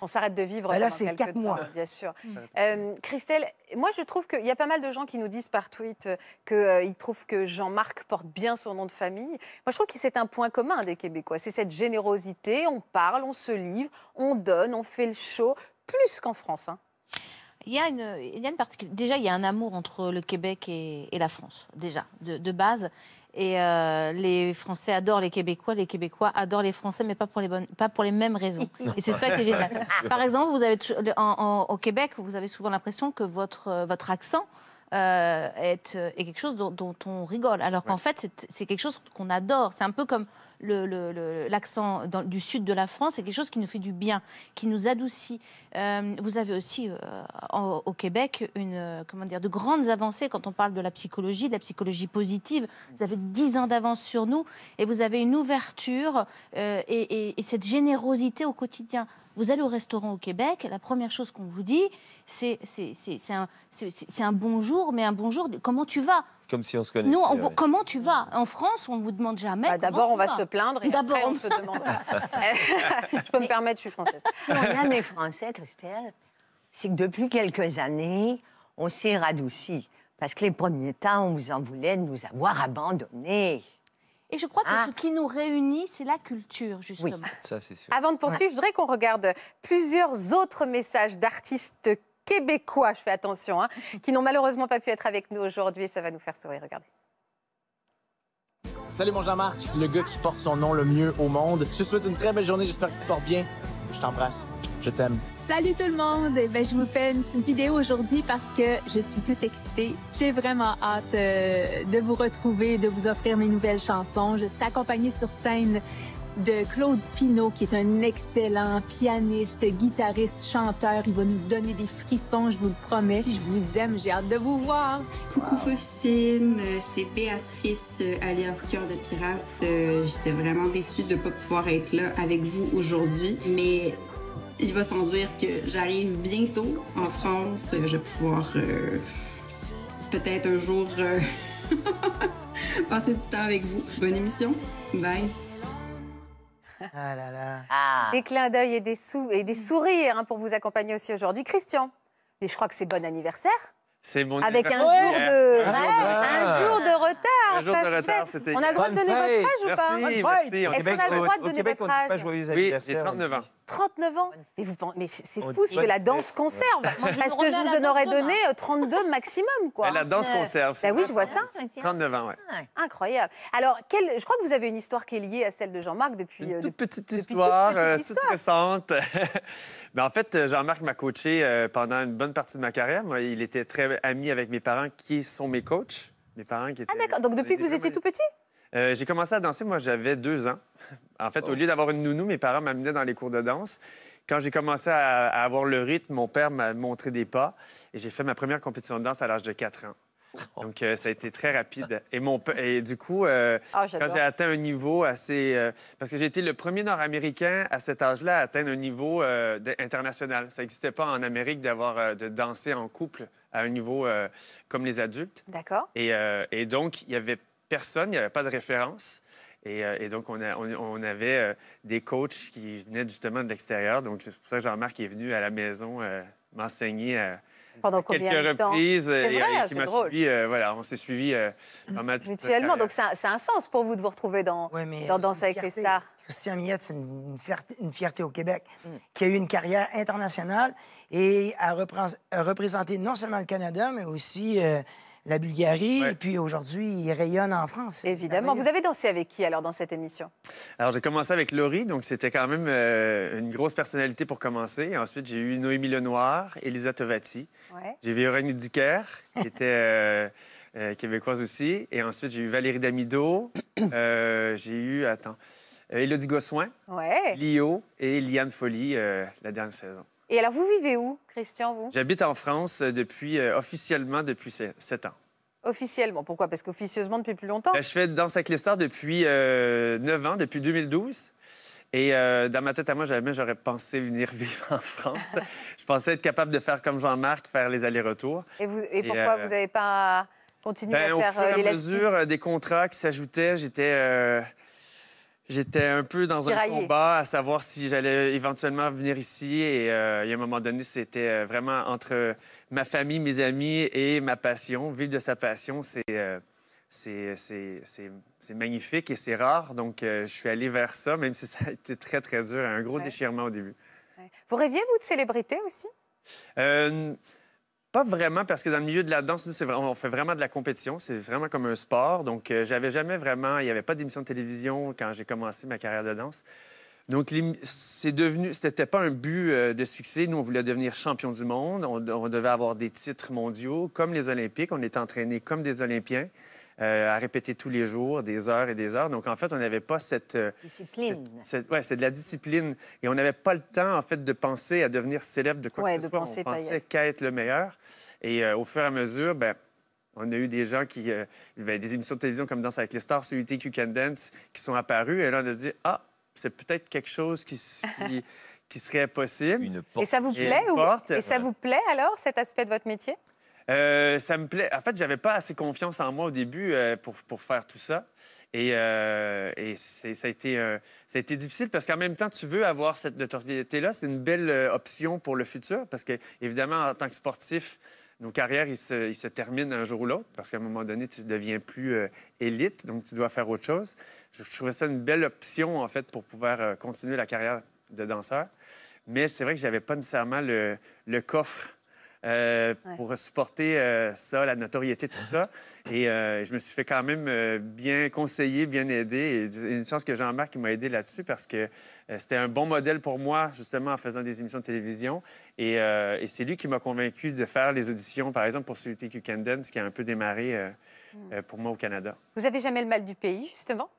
On s'arrête de vivre ben Là, c'est quatre mois. Bien sûr. Euh, Christelle, moi, je trouve qu'il y a pas mal de gens qui nous disent par tweet qu'ils trouvent que Jean-Marc porte bien son nom de famille. Moi, je trouve que c'est un point commun des Québécois. C'est cette générosité. On parle, on se livre, on donne, on fait le show, plus qu'en France. Hein. Il y a une, il Déjà, il y a un amour entre le Québec et, la France, déjà, de, base. Et euh, les Français adorent les Québécois, les Québécois adorent les Français, mais pas pour les, bonnes, pas pour les mêmes raisons. Et c'est ça qui est génial. Par exemple, vous avez, au Québec, vous avez souvent l'impression que votre, euh, votre accent euh, est, est, quelque chose dont, on rigole, alors qu'en fait, c'est quelque chose qu'on adore. C'est un peu comme l'accent du sud de la France, c'est quelque chose qui nous fait du bien, qui nous adoucit. Euh, vous avez aussi euh, au Québec une, euh, comment dire, de grandes avancées quand on parle de la psychologie, de la psychologie positive. Vous avez 10 ans d'avance sur nous et vous avez une ouverture et cette générosité au quotidien. Vous allez au restaurant au Québec, la première chose qu'on vous dit, c'est un, bonjour, mais un bonjour, comment tu vas Comme si on se connaissait. Nous, comment tu vas En France, on ne vous demande jamais. Bah, d'abord, on va se plaindre et on... se demande. je peux me permettre, je suis française. Si on aime les Français, Christelle, c'est que depuis quelques années, on s'est radouci. Parce que les premiers temps, on vous en voulait de nous avoir abandonnés. Et je crois que ah. ce qui nous réunit, c'est la culture, justement. Oui. Ça, c'est sûr. Avant de poursuivre, je voudrais qu'on regarde plusieurs autres messages d'artistes québécois, je fais attention, hein, qui n'ont malheureusement pas pu être avec nous aujourd'hui. Ça va nous faire sourire, regardez. Salut mon Jean-Marc, le gars qui porte son nom le mieux au monde. Je te souhaite une très belle journée, j'espère que tu te portes bien. Je t'embrasse, je t'aime. Salut tout le monde! Eh ben, je vous fais une petite vidéo aujourd'hui parce que je suis toute excitée. J'ai vraiment hâte euh, de vous retrouver, de vous offrir mes nouvelles chansons. Je serai accompagnée sur scène de Claude Pinault, qui est un excellent pianiste, guitariste, chanteur. Il va nous donner des frissons, je vous le promets. Si je vous aime, j'ai hâte de vous voir. Coucou Faustine, c'est Béatrice euh, alias Cœur de Pirate. Euh, j'étais vraiment déçue de ne pas pouvoir être là avec vous aujourd'hui, mais il va sans dire que j'arrive bientôt en France. Je vais pouvoir euh, peut-être un jour euh, passer du temps avec vous. Bonne émission. Bye. Ah là là. Ah. Des clins d'œil et des, et des sourires hein, pour vous accompagner aussi aujourd'hui. Christian, et je crois que c'est bon anniversaire. C'est mon Avec un jour, de... un jour de retard. On a le droit de donner votre âge ou pas Merci, merci. Est-ce qu'on a le droit de donner votre âge Oui, joyeux anniversaire. Oui, 39 ans. 39 ans Mais, vous, mais c'est fou ce que la danse conserve. Parce que je vous en aurais donné 32 maximum, quoi. La danse conserve. Bah oui, je vois ça. 39 ans, oui. Ah, incroyable. Alors, je crois que vous avez une histoire qui est liée à celle de Jean-Marc depuis... Une euh, toute petite histoire, euh, toute récente. Ben, en fait, Jean-Marc m'a coaché euh, pendant une bonne partie de ma carrière. Il était très amis avec mes parents qui sont mes coachs. Mes parents qui ah, étaient... Ah d'accord, donc depuis que vous étiez tout petit? Euh, j'ai commencé à danser, moi, j'avais deux ans. En fait, au oh. lieu d'avoir une nounou, mes parents m'amenaient dans les cours de danse. Quand j'ai commencé à, avoir le rythme, mon père m'a montré des pas et j'ai fait ma première compétition de danse à l'âge de 4 ans. Donc, euh, ça a été très rapide. Et, mon, et du coup, euh, ah, quand j'ai atteint un niveau assez... parce que j'ai été le premier Nord-Américain à cet âge-là à atteindre un niveau international. Ça n'existait pas en Amérique d'avoir de danser en couple à un niveau euh, comme les adultes. D'accord. Et, euh, donc, il n'y avait personne, il n'y avait pas de référence. Et, euh, donc, on, avait des coachs qui venaient justement de l'extérieur. Donc, c'est pour ça que Jean-Marc est venu à la maison m'enseigner à pendant combien quelques de temps reprises et, euh, vrai, et qui m'a suivi. Euh, voilà, on s'est suivis euh, pas mal. Mutuellement, donc c'est un sens pour vous de vous retrouver dans, ouais, dans euh, avec les stars. Christian Millette, c'est une, fierté au Québec, mm. qui a eu une carrière internationale et a, représenté non seulement le Canada, mais aussi la Bulgarie. Et puis aujourd'hui, il rayonne en France. Évidemment. Vous avez dansé avec qui alors dans cette émission? Alors j'ai commencé avec Laurie, donc c'était quand même euh, une grosse personnalité pour commencer. Ensuite, j'ai eu Noémie Lenoir, Elisa Tovati. J'ai vu Véronique Dicker, qui était... Euh, euh, québécoise aussi. Et ensuite, j'ai eu Valérie Damido. j'ai eu, attends, Elodie Gossoin, ouais. Lio et Liane Folly la dernière saison. Et alors, vous vivez où, Christian, vous J'habite en France euh, depuis, euh, officiellement depuis sept ans. Officiellement, pourquoi? Parce qu'officieusement, depuis plus longtemps? Ben, je fais danse avec les depuis euh, neuf ans, depuis 2012. Et dans ma tête à moi, jamais j'aurais pensé venir vivre en France. je pensais être capable de faire comme Jean-Marc, faire les allers-retours. Et, pourquoi vous n'avez pas continué ben, à faire les Au fur et à mesure des contrats qui s'ajoutaient, j'étais J'étais un peu dans un combat à savoir si j'allais éventuellement venir ici. Et euh, il y a un moment donné, c'était euh, vraiment entre ma famille, mes amis et ma passion. Vivre de sa passion, c'est euh, c'est magnifique et c'est rare. Donc, je suis allé vers ça, même si ça a été très, très dur, un gros déchirement au début. Vous rêviez, vous, de célébrité aussi? Pas vraiment, parce que dans le milieu de la danse, nous, on fait vraiment de la compétition. C'est vraiment comme un sport. Donc, euh, j'avais jamais vraiment... Il n'y avait pas d'émission de télévision quand j'ai commencé ma carrière de danse. Donc, c'est devenu... C'était pas un but euh, de se fixer. Nous, on voulait devenir champion du monde. On, on, devait avoir des titres mondiaux, comme les Olympiques. On était entraînés comme des Olympiens. Euh, à répéter tous les jours, des heures et des heures. Donc, en fait, on n'avait pas cette... Euh, discipline. c'est de la discipline. Et on n'avait pas le temps, en fait, de penser à devenir célèbre de quoi que ce soit. on pensait qu'à être le meilleur. Et euh, au fur et à mesure, ben, on a eu des gens qui... Ben, des émissions de télévision comme Danse avec les stars sur Can Dance qui sont apparues. Et là, on a dit, ah, c'est peut-être quelque chose qui... qui... serait possible. Et ça vous plaît Et ça vous plaît alors, cet aspect de votre métier? Euh, ça me plaît. En fait, j'avais pas assez confiance en moi au début euh, pour, pour, faire tout ça. Et, euh, ça, a été, ça a été difficile parce qu'en même temps, tu veux avoir cette notoriété-là. C'est une belle option pour le futur parce que, évidemment, en tant que sportif, nos carrières, ils se, terminent un jour ou l'autre parce qu'à un moment donné, tu deviens plus élite, donc tu dois faire autre chose. Je, trouvais ça une belle option, en fait, pour pouvoir continuer la carrière de danseur. Mais c'est vrai que j'avais pas nécessairement le, le coffre euh, pour supporter euh, ça, la notoriété, tout ça. Et euh, je me suis fait quand même bien conseiller, bien aider. Et une chance que Jean-Marc m'a aidé là-dessus parce que c'était un bon modèle pour moi, justement, en faisant des émissions de télévision. Et, c'est lui qui m'a convaincu de faire les auditions, par exemple, pour celui TQ ce qui a un peu démarré hmm. pour moi au Canada. Vous avez jamais le mal du pays, justement?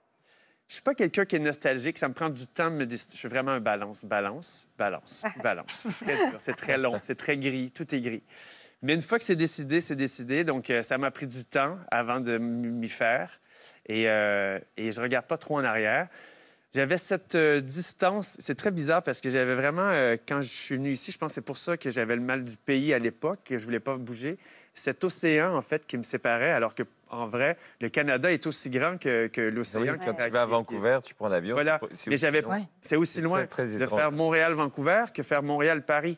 Je suis pas quelqu'un qui est nostalgique. Ça me prend du temps de me décider. Je suis vraiment un balance, balance, balance, balance. c'est très long, c'est très gris, tout est gris. Mais une fois que c'est décidé, c'est décidé. Donc, euh, ça m'a pris du temps avant de m'y faire. Et, je euh, ne je regarde pas trop en arrière. J'avais cette euh, distance. C'est très bizarre parce que j'avais vraiment, quand je suis venu ici, je pense que c'est pour ça que j'avais le mal du pays à l'époque, que je voulais pas bouger cet océan, en fait, qui me séparait, alors que en vrai, le Canada est aussi grand que, l'océan. Oui, quand tu vas à Vancouver, tu prends l'avion. Voilà. Mais j'avais, c'est aussi loin de faire Montréal-Vancouver que faire Montréal-Paris.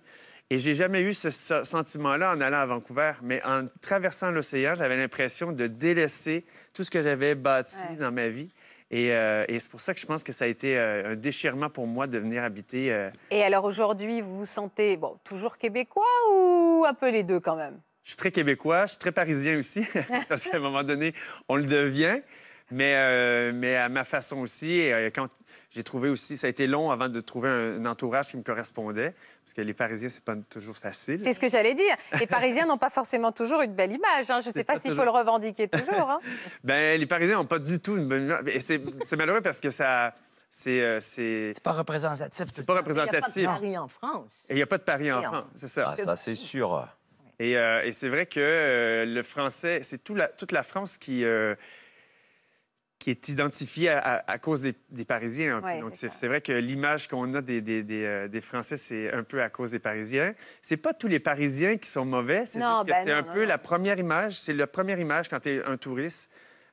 Et j'ai jamais eu ce sentiment-là en allant à Vancouver, mais en traversant l'océan, j'avais l'impression de délaisser tout ce que j'avais bâti dans ma vie. Euh, et, c'est pour ça que je pense que ça a été euh, un déchirement pour moi de venir habiter. Euh, et alors aujourd'hui, vous vous sentez bon, toujours québécois ou un peu les deux quand même je suis très québécois, je suis très parisien aussi, parce qu'à un moment donné, on le devient. Mais, euh, mais à ma façon aussi, et euh, quand j'ai trouvé aussi, ça a été long avant de trouver un, entourage qui me correspondait, parce que les Parisiens, c'est pas toujours facile. C'est ce que j'allais dire. Les Parisiens n'ont pas forcément toujours une belle image. Hein. Je ne sais pas, s'il faut le revendiquer toujours. Hein. ben, les Parisiens n'ont pas du tout une bonne image. C'est malheureux parce que ça, c'est. Euh, c'est pas représentatif. C'est pas représentatif. Il n'y a pas de Paris en France. Et il n'y a pas de Paris en, France, c'est ça. Ah, ça, c'est sûr. Euh, et, c'est vrai que euh, le français, c'est toute la France qui, euh, qui est identifiée à, cause des, Parisiens. Donc, c'est vrai que l'image qu'on a des, Français, c'est un peu à cause des Parisiens. C'est pas tous les Parisiens qui sont mauvais, c'est juste que ben c'est un peu la première image, c'est la première image quand tu es un touriste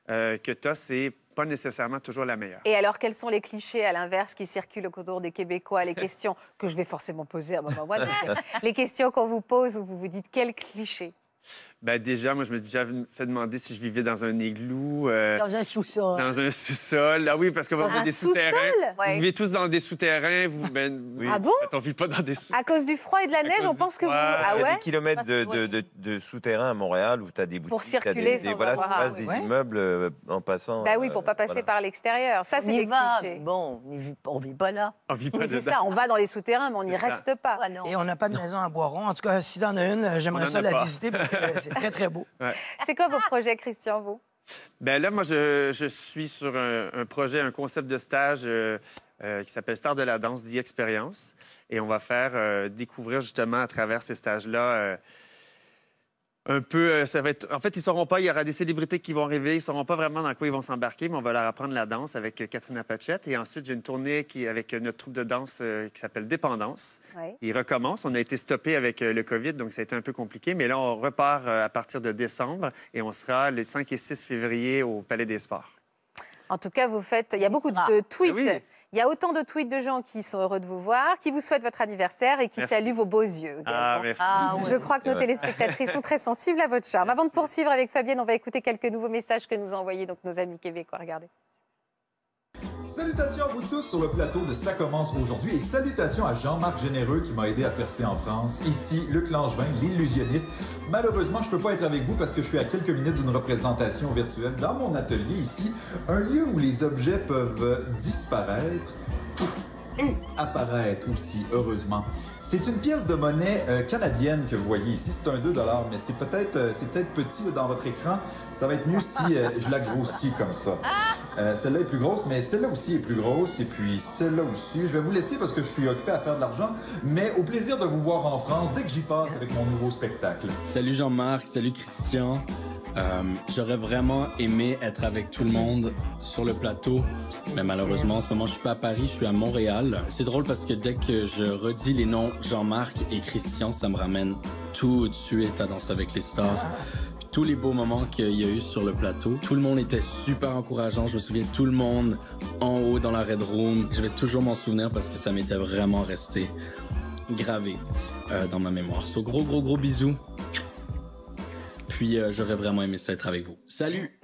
euh, que tu c'est pas nécessairement toujours la meilleure. Et alors, quels sont les clichés, à l'inverse, qui circulent autour des Québécois, les questions que je vais forcément poser à un moment les questions qu'on vous pose où vous vous dites quel clichés bah déjà, moi, je me suis déjà fait demander si je vivais dans un igloo. Euh, dans un sous-sol. Dans un sous-sol. Ah oui, parce que vous vivez des souterrains. Vous vivez tous dans des souterrains. Ben, ah bon? On vit pas dans des souterrains. À cause du froid et de la neige, on pense que vous. Ah ouais? Il y a des kilomètres de, souterrains à Montréal où tu as des boutiques. Pour circuler, sans Voilà, tu passes des immeubles euh, en passant. bah oui, pour euh, pas passer par l'extérieur. Ça, c'est des va. Bon, on ne vit pas là. On vit pas là-dedans. C'est ça, on va dans les souterrains, mais on n'y reste pas. Et on n'a pas de maison à Boiron. En tout cas, si en as une, j'aimerais ça la visiter c'est très, très beau. C'est quoi vos projets, Christian, vous? Ben là, moi, je, je suis sur un, projet, un concept de stage euh, euh, qui s'appelle Star de la danse dit expérience Et on va faire euh, découvrir justement à travers ces stages-là un peu, euh, ça va être... En fait, ils ne sauront pas, il y aura des célébrités qui vont arriver, ils ne sauront pas vraiment dans quoi ils vont s'embarquer, mais on va leur apprendre la danse avec Catherine euh, Pachette. Et ensuite, j'ai une tournée qui, avec euh, notre troupe de danse qui s'appelle Dépendance. Ils Il recommence. On a été stoppé avec le COVID, donc ça a été un peu compliqué, mais là, on repart à partir de décembre et on sera les 5 et 6 février au Palais des Sports. En tout cas, vous faites... Il y a beaucoup de ah. tweets. Ben il y a autant de tweets de gens qui sont heureux de vous voir, qui vous souhaitent votre anniversaire et qui saluent vos beaux yeux. Ah, ah, Je crois que nos téléspectatrices sont très sensibles à votre charme. Avant de poursuivre avec Fabienne, on va écouter quelques nouveaux messages que nous ont envoyés donc, nos amis québécois. Regardez. Salutations à vous tous sur le plateau de Ça commence aujourd'hui et salutations à Jean-Marc Généreux qui m'a aidé à percer en France. Ici, Luc Langevin, l'illusionniste. Malheureusement, je ne peux pas être avec vous parce que je suis à quelques minutes d'une représentation virtuelle dans mon atelier ici, un lieu où les objets peuvent disparaître et apparaître aussi, heureusement. C'est une pièce de monnaie euh, canadienne que vous voyez ici. C'est un 2 mais c'est peut-être euh, peut petit dans votre écran. Ça va être mieux si euh, je la grossis comme ça. Ah! celle-là est plus grosse, mais celle-là aussi est plus grosse. Et puis celle-là aussi. Je vais vous laisser parce que je suis occupé à faire de l'argent. Mais au plaisir de vous voir en France dès que j'y passe avec mon nouveau spectacle. Salut Jean-Marc, salut Christian. j'aurais vraiment aimé être avec tout le monde sur le plateau, mais malheureusement en ce moment je suis pas à Paris, je suis à Montréal. C'est drôle parce que dès que je redis les noms Jean-Marc et Christian, ça me ramène tout de suite à Danse avec les stars. Tous les beaux moments qu'il y a eu sur le plateau. Tout le monde était super encourageant. Je me souviens de tout le monde en haut dans la Red Room. Je vais toujours m'en souvenir parce que ça m'était vraiment resté gravé euh, dans ma mémoire. So, gros, gros, gros bisous. Puis, euh, j'aurais vraiment aimé ça être avec vous. Salut!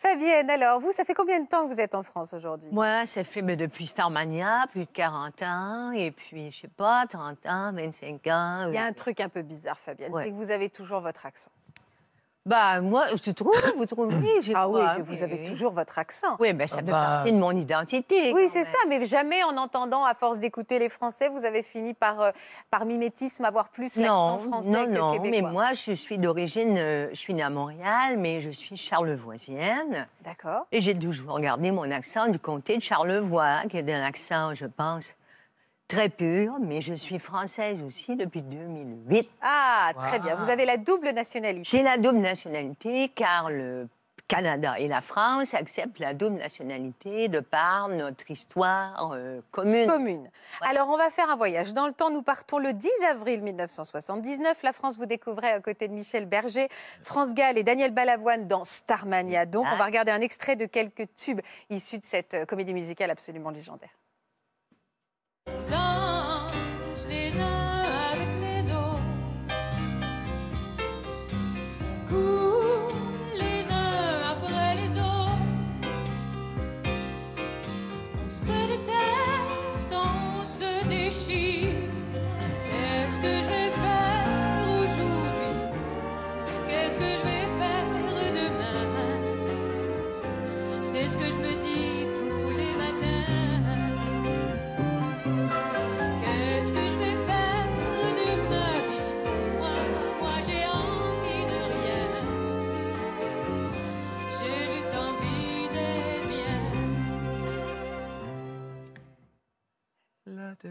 Fabienne, alors, vous, ça fait combien de temps que vous êtes en France aujourd'hui Moi, ça fait mais depuis Starmania, plus de 40 ans, et puis, je sais pas, 30 ans, 25 ans. Il y a un truc un peu bizarre, Fabienne, c'est que vous avez toujours votre accent. Bah moi, je trouve, vous trouvez Ah oui, vous avez toujours votre accent. Oui, ben, bah, ça ah fait bah. partie de mon identité. Oui, c'est ça, mais jamais en entendant, à force d'écouter les Français, vous avez fini par, euh, par mimétisme, avoir plus l'accent français non, que non, québécois. Non, mais moi, je suis d'origine, euh, je suis née à Montréal, mais je suis charlevoisienne. D'accord. Et j'ai toujours gardé mon accent du comté de Charlevoix, qui est un accent, je pense, très pure, mais je suis française aussi depuis 2008. Ah, très bien. Vous avez la double nationalité. J'ai la double nationalité car le Canada et la France acceptent la double nationalité de par notre histoire euh, commune. Commune. Alors, on va faire un voyage dans le temps. Nous partons le 10 avril 1979. La France, vous découvrait à côté de Michel Berger, France Gall et Daniel Balavoine dans Starmania. Donc, on va regarder un extrait de quelques tubes issus de cette euh, comédie musicale absolument légendaire.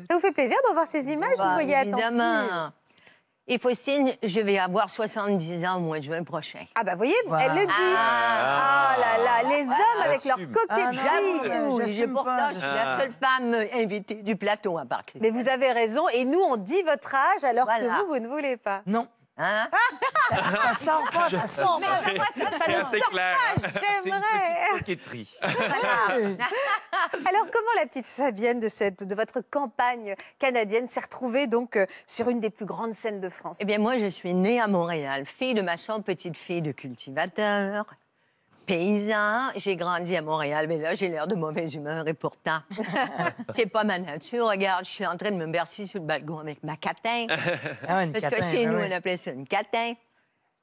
Ça vous fait plaisir d'en voir ces images Vous bah, voyez évidemment. Et Faustine, je vais avoir 70 ans au mois de juin prochain. Ah bah voyez, elle le dit. Ah, ah là là, les hommes avec leur coquetterie. Ah je, je suis la ah. seule femme invitée du plateau à Parc. Mais vous avez raison, et nous, on dit votre âge alors que vous, vous ne voulez pas. Non. Hein? ça, ah, ça ça sent. clair, hein. j'aimerais. Alors, comment la petite Fabienne de, cette, de votre campagne canadienne s'est retrouvée donc euh, sur une des plus grandes scènes de France Eh bien, moi, je suis née à Montréal, fille de ma chambre, petite fille de cultivateur, paysan, j'ai grandi à Montréal, mais là, j'ai l'air de mauvaise humeur et pourtant, c'est pas ma nature. Regarde, je suis en train de me bercer sur le balcon avec ma catin. Ah parce que chez ah nous, on appelait ça une catin.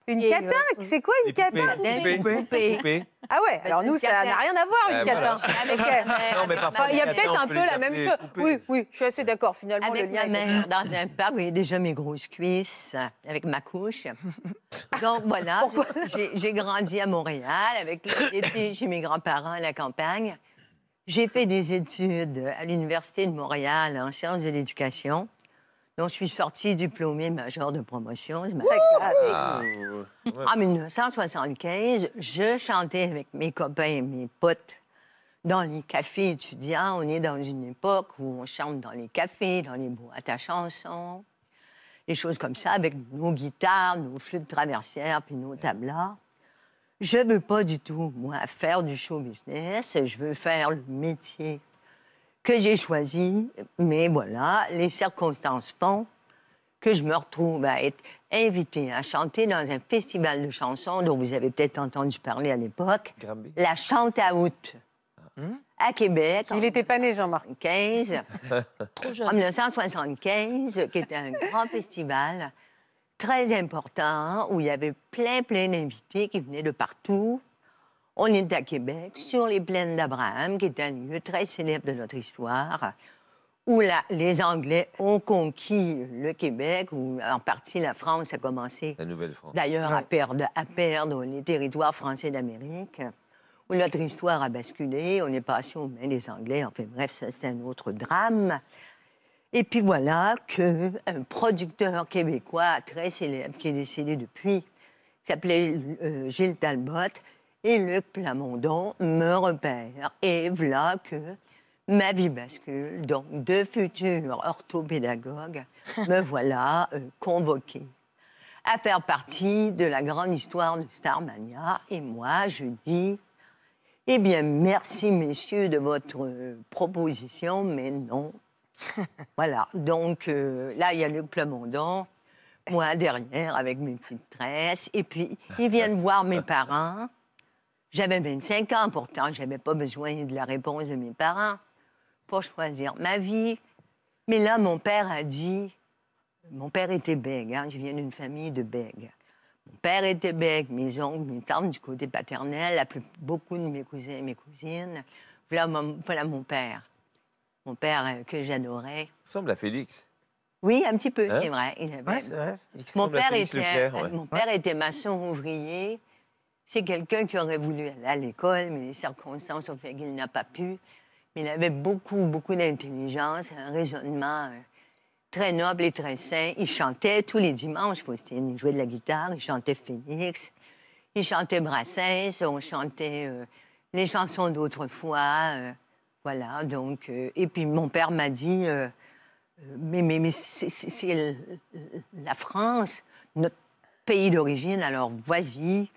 Une euh, catinque, c'est quoi une catinque une poupée. Ah ouais, alors nous, ça n'a rien à voir, une ben ah, il y a peut-être un peu la même chose. Oui, oui, je suis assez d'accord, finalement, ah, dans un parc vous voyez déjà mes grosses cuisses, avec ma couche. Donc voilà, j'ai grandi à Montréal, avec puis j'ai mes grands-parents à la campagne. J'ai fait des études à l'Université de Montréal en sciences de l'éducation. Donc, je suis sortie diplômée major de promotion. Ah, en 1975, je chantais avec mes copains et mes potes dans les cafés étudiants. On est dans une époque où on chante dans les cafés, dans les boîtes à chansons, des choses comme ça, avec nos guitares, nos flûtes traversières, puis nos tablas. Je veux pas du tout, moi, faire du show business. Je veux faire le métier que j'ai choisi, mais voilà, les circonstances font que je me retrouve à être invitée à chanter dans un festival de chansons dont vous avez peut-être entendu parler à l'époque, la Chante à août. Hmm? à Québec. Il n'était pas né, Jean-Marc. En 1975, qui était un grand festival très important où il y avait plein, plein d'invités qui venaient de partout. On est à Québec, sur les plaines d'Abraham, qui est un lieu très célèbre de notre histoire, où les Anglais ont conquis le Québec, où en partie la France a commencé. La Nouvelle-France. D'ailleurs, à, perdre, à perdre les territoires français d'Amérique, où notre histoire a basculé, on est passé aux mains des Anglais. Enfin bref, ça, c'est un autre drame. Et puis voilà qu'un producteur québécois très célèbre, qui est décédé depuis, s'appelait euh, Gilles Talbot, et le Plamondon me repère. Et voilà que ma vie bascule. Donc, deux futurs orthopédagogues, me voilà euh, convoquée à faire partie de la grande histoire de Starmania. Et moi, je dis, eh bien, merci, messieurs, de votre euh, proposition, mais non. voilà, donc euh, là, il y a le Plamondon, moi derrière, avec mes petites tresses. Et puis, ils viennent voir mes parents. J'avais 25 ans, pourtant, je n'avais pas besoin de la réponse de mes parents pour choisir ma vie. Mais là, mon père a dit, mon père était bègue, hein, je viens d'une famille de bègues. Mon père était bègue, mes oncles, mes tantes du côté paternel, la plus, beaucoup de mes cousins et mes cousines. Voilà mon, voilà mon père. Mon père euh, que j'adorais. Ressemble à Félix. Oui, un petit peu, hein? c'est vrai. Mon, père était, mon père était maçon ouvrier. C'est quelqu'un qui aurait voulu aller à l'école, mais les circonstances ont fait qu'il n'a pas pu. Mais il avait beaucoup, beaucoup d'intelligence, un raisonnement euh, très noble et très sain. Il chantait tous les dimanches, Il jouait de la guitare, il chantait Phoenix, il chantait Brassens, on chantait euh, les chansons d'autrefois. Euh, voilà, donc. et puis mon père m'a dit Mais, mais, mais c'est la France, notre pays d'origine, alors vas-y.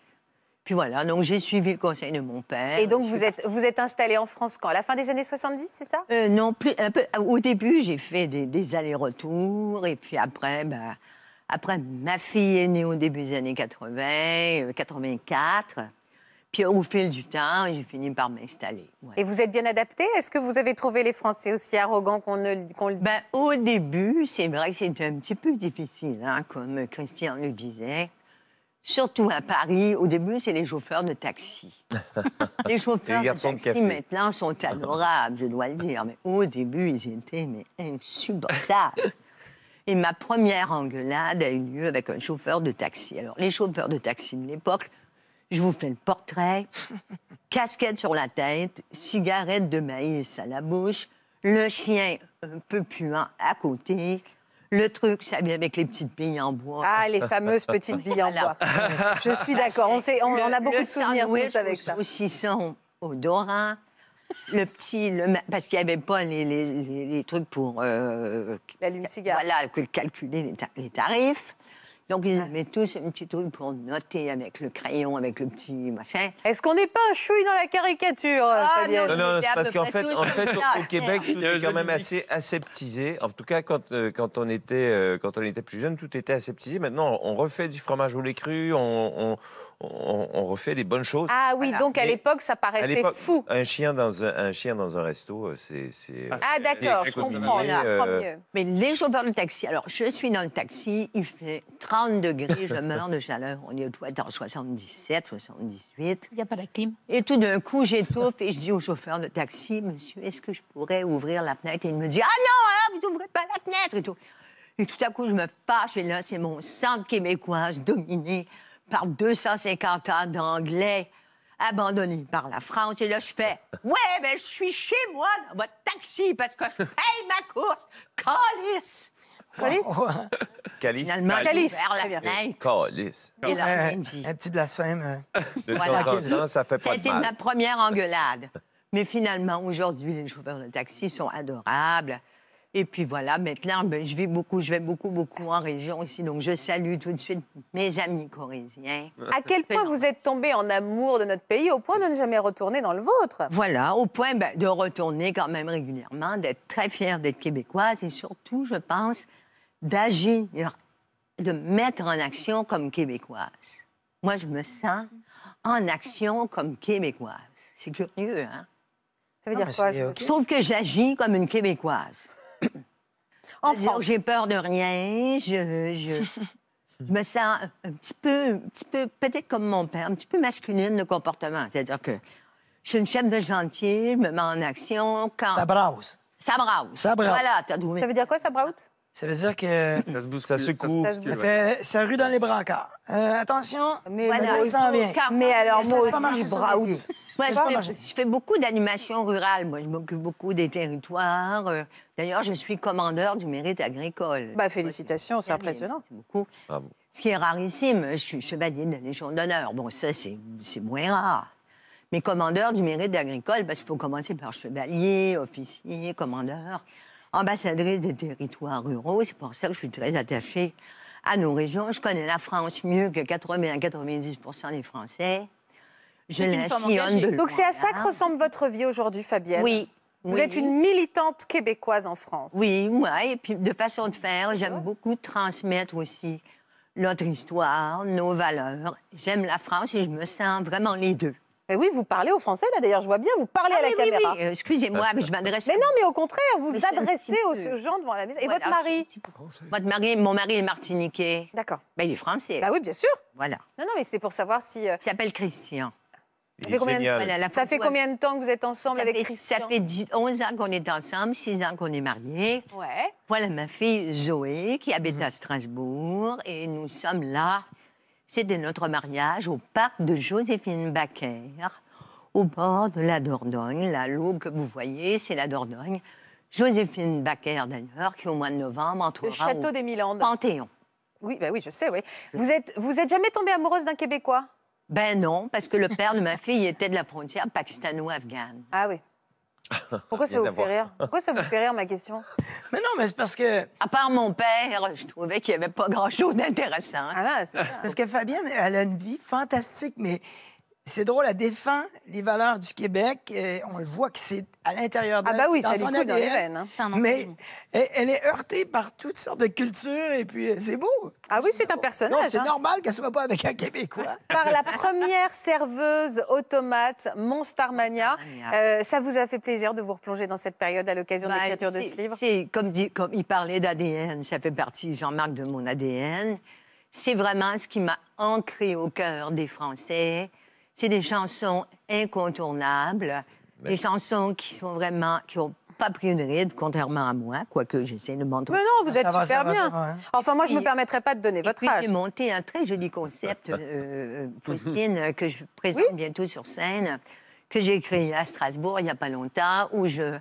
Puis voilà, donc j'ai suivi le conseil de mon père. Et donc vous êtes, vous êtes installé en France quand À la fin des années 70, c'est ça euh, Non, plus, un peu, au début, j'ai fait des, allers-retours. Et puis après, bah, après, ma fille est née au début des années 80, 84. Euh, puis au fil du temps, j'ai fini par m'installer. Et vous êtes bien adapté. Est-ce que vous avez trouvé les Français aussi arrogants qu'on le bah, dit ben, Au début, c'est vrai que c'était un petit peu difficile, hein, comme Christian le disait. Surtout à Paris, au début, c'est les chauffeurs de taxi. les chauffeurs de taxi, maintenant, sont adorables, je dois le dire. Mais au début, ils étaient mais, insupportables. Et ma première engueulade a eu lieu avec un chauffeur de taxi. Alors, les chauffeurs de taxi de l'époque, je vous fais le portrait. Casquette sur la tête, cigarette de maïs à la bouche, le chien un peu puant à côté, le truc, ça vient avec les petites billes en bois. Ah, les fameuses petites billes en bois. Je suis d'accord. On, a beaucoup de souvenirs tous avec ça. Le saucisson odorat, le petit, parce qu'il n'y avait pas les, trucs pour... Euh, L'allume-cigare. Voilà, calculer les tarifs. Donc ils avaient tous une petite truc pour noter avec le crayon, avec le petit machin. Est-ce qu'on n'est pas un chouille dans la caricature euh, ah, Non, non, c'est parce qu'en fait, en au, Québec, tout est quand même assez aseptisé. En tout cas, quand, euh, quand, on était, euh, quand on était plus jeune, tout était aseptisé. Maintenant, on refait du fromage au lait cru, on on, refait des bonnes choses. Ah oui, donc à l'époque, ça paraissait fou. Un chien dans un, chien dans un resto, euh, c'est... Ah, ah d'accord, je comprends, euh, Mais les chauffeurs de taxi, alors je suis dans le taxi, il fait 30 degrés, je meurs de chaleur, on est au être en 77, 78. Il n'y a pas la clim. Et tout d'un coup, j'étouffe et je dis au chauffeur de taxi, monsieur, est-ce que je pourrais ouvrir la fenêtre? Et il me dit, ah non, hein, vous n'ouvrez pas la fenêtre et tout. Et tout à coup, je me fâche et là, c'est mon sang québécoise dominé par 250 ans d'anglais abandonné par la France. Et là, je fais Ouais, ben je suis chez moi dans votre taxi parce que je paye ma course. Calice! Calice? Calice. Finalement, Calice. Eh, Calice. Calice. Et là, Un petit blasphème. Hein. De voilà. ça fait pas C'était ma première engueulade. Mais finalement, aujourd'hui, les chauffeurs de taxi sont adorables. Et puis voilà, maintenant, ben, je vais beaucoup, je vais beaucoup, beaucoup en région aussi. Donc, je salue tout de suite mes amis coréziens. À quel point vous êtes tombée en amour de notre pays, au point de ne jamais retourner dans le vôtre Voilà, au point ben, de retourner quand même régulièrement, d'être très fière d'être québécoise et surtout, je pense, d'agir, de mettre en action comme québécoise. Moi, je me sens en action comme québécoise. C'est curieux, hein Ça veut dire quoi je trouve que j'agis comme une québécoise en J'ai peur de rien, je, me sens un petit peu, petit peu peut-être comme mon père, un petit peu masculine de comportement. C'est-à-dire que je suis une chef de chantier, je me mets en action quand... Ça brasse. Ça brouse. Ça Voilà, t'as Ça veut dire quoi, ça brouse? Ça veut dire que. Ça se bouscule, ça rue dans les brancards. Euh, attention, mais Mais alors, moi aussi, je Moi, je fais, beaucoup d'animation rurale. Moi, je m'occupe beaucoup des territoires. Euh, d'ailleurs, je suis commandeur du mérite agricole. Bah, félicitations, c'est impressionnant. beaucoup. Ce qui est rarissime, je suis chevalier de la Légion d'honneur. Bon, ça, c'est moins rare. Mais commandeur du mérite agricole, parce qu'il faut commencer par chevalier, officier, commandeur ambassadrice des territoires ruraux. C'est pour ça que je suis très attachée à nos régions. Je connais la France mieux que 80-90% des Français. Je la sillonne de Donc c'est à ça que ressemble votre vie aujourd'hui, Fabienne Oui. Vous êtes une militante québécoise en France. Oui, moi, et puis de façon de faire, j'aime beaucoup transmettre aussi notre histoire, nos valeurs. J'aime la France et je me sens vraiment les deux oui, vous parlez aux Français, là, d'ailleurs, je vois bien, vous parlez ah, à la caméra. excusez-moi, euh, mais je m'adresse. Mais non, mais au contraire, vous adressez aux gens devant la maison. Et votre mari mari, mon mari est martiniquais. D'accord. Ben, il est français. Bah oui, bien sûr. Voilà. Non, non, mais c'est pour savoir si. Euh, s'appelle Christian. Ça fait, combien de... ça fait combien de temps que vous êtes ensemble avec Christian Ça fait 11 ans qu'on est ensemble, 6 ans qu'on est mariés. Ouais. Voilà ma fille Zoé qui habite à Strasbourg et nous sommes là c'était notre mariage au parc de Joséphine Baker, au bord de la Dordogne. La loup que vous voyez, c'est la Dordogne. Joséphine Baker, d'ailleurs, qui au mois de novembre entrera Le château des Milandes. Panthéon. Oui, ben oui, je sais, oui. Vous êtes, vous êtes jamais tombée amoureuse d'un Québécois Ben non, parce que le père de ma fille était de la frontière pakistano-afghane. Ah oui. Pourquoi ça vous fait rire Pourquoi ça vous fait rire, ma question Mais non, mais c'est parce que... À part mon père, je trouvais qu'il n'y avait pas grand-chose d'intéressant. Ah non, c'est Parce que Fabienne, elle a une vie fantastique, mais c'est drôle, elle défend les valeurs du Québec. Euh, on le voit que c'est à l'intérieur ah d'elle. Ah, bah oui, c'est lui dans les veines. Hein. mais elle est heurtée par toutes sortes de cultures et puis euh, c'est beau. Ah oui, c'est un personnage. C'est hein. normal qu'elle ne soit pas avec un Québécois. Par la première serveuse automate, Monstarmania. Euh, ça vous a fait plaisir de vous replonger dans cette période à l'occasion de de bah, l'écriture de ce livre comme, comme il parlait d'ADN, ça fait partie, Jean-Marc, de mon ADN. C'est vraiment ce qui m'a ancré au cœur des Français c'est des chansons incontournables, ben. des chansons qui sont vraiment, qui ont pas pris une ride, contrairement à moi, quoique j'essaie de montrer. Mais non, vous êtes super bien. Hein. enfin, moi, je ne me permettrai pas de donner votre puis, âge. J'ai monté un très joli concept, Faustine, euh, euh, que je présente bientôt sur scène, que j'ai créé à Strasbourg il n'y a pas longtemps, où je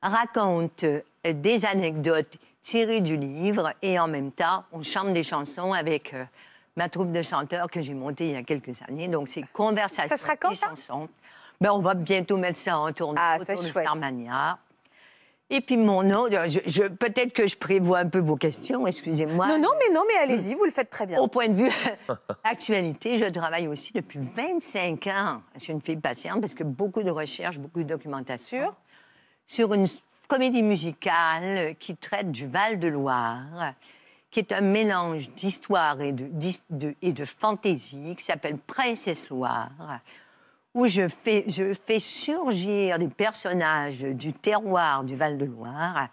raconte euh, des anecdotes tirées du livre et en même temps, on chante des chansons avec ma troupe de chanteurs que j'ai montée il y a quelques années. Donc, c'est conversation. et sera quand, chansons. Ben, on va bientôt mettre ça en tournée ah, autour de Et puis mon nom, je, peut-être que je prévois un peu vos questions, excusez-moi. Non, non, mais non, mais allez-y, vous le faites très bien. Au point de vue actualité, je travaille aussi depuis 25 ans. Je suis une fille patiente parce que beaucoup de recherches, beaucoup de documentation sur une comédie musicale qui traite du Val-de-Loire qui est un mélange d'histoire et de, et de fantaisie, qui s'appelle Princesse Loire, où je fais, je fais surgir des personnages du terroir du Val-de-Loire,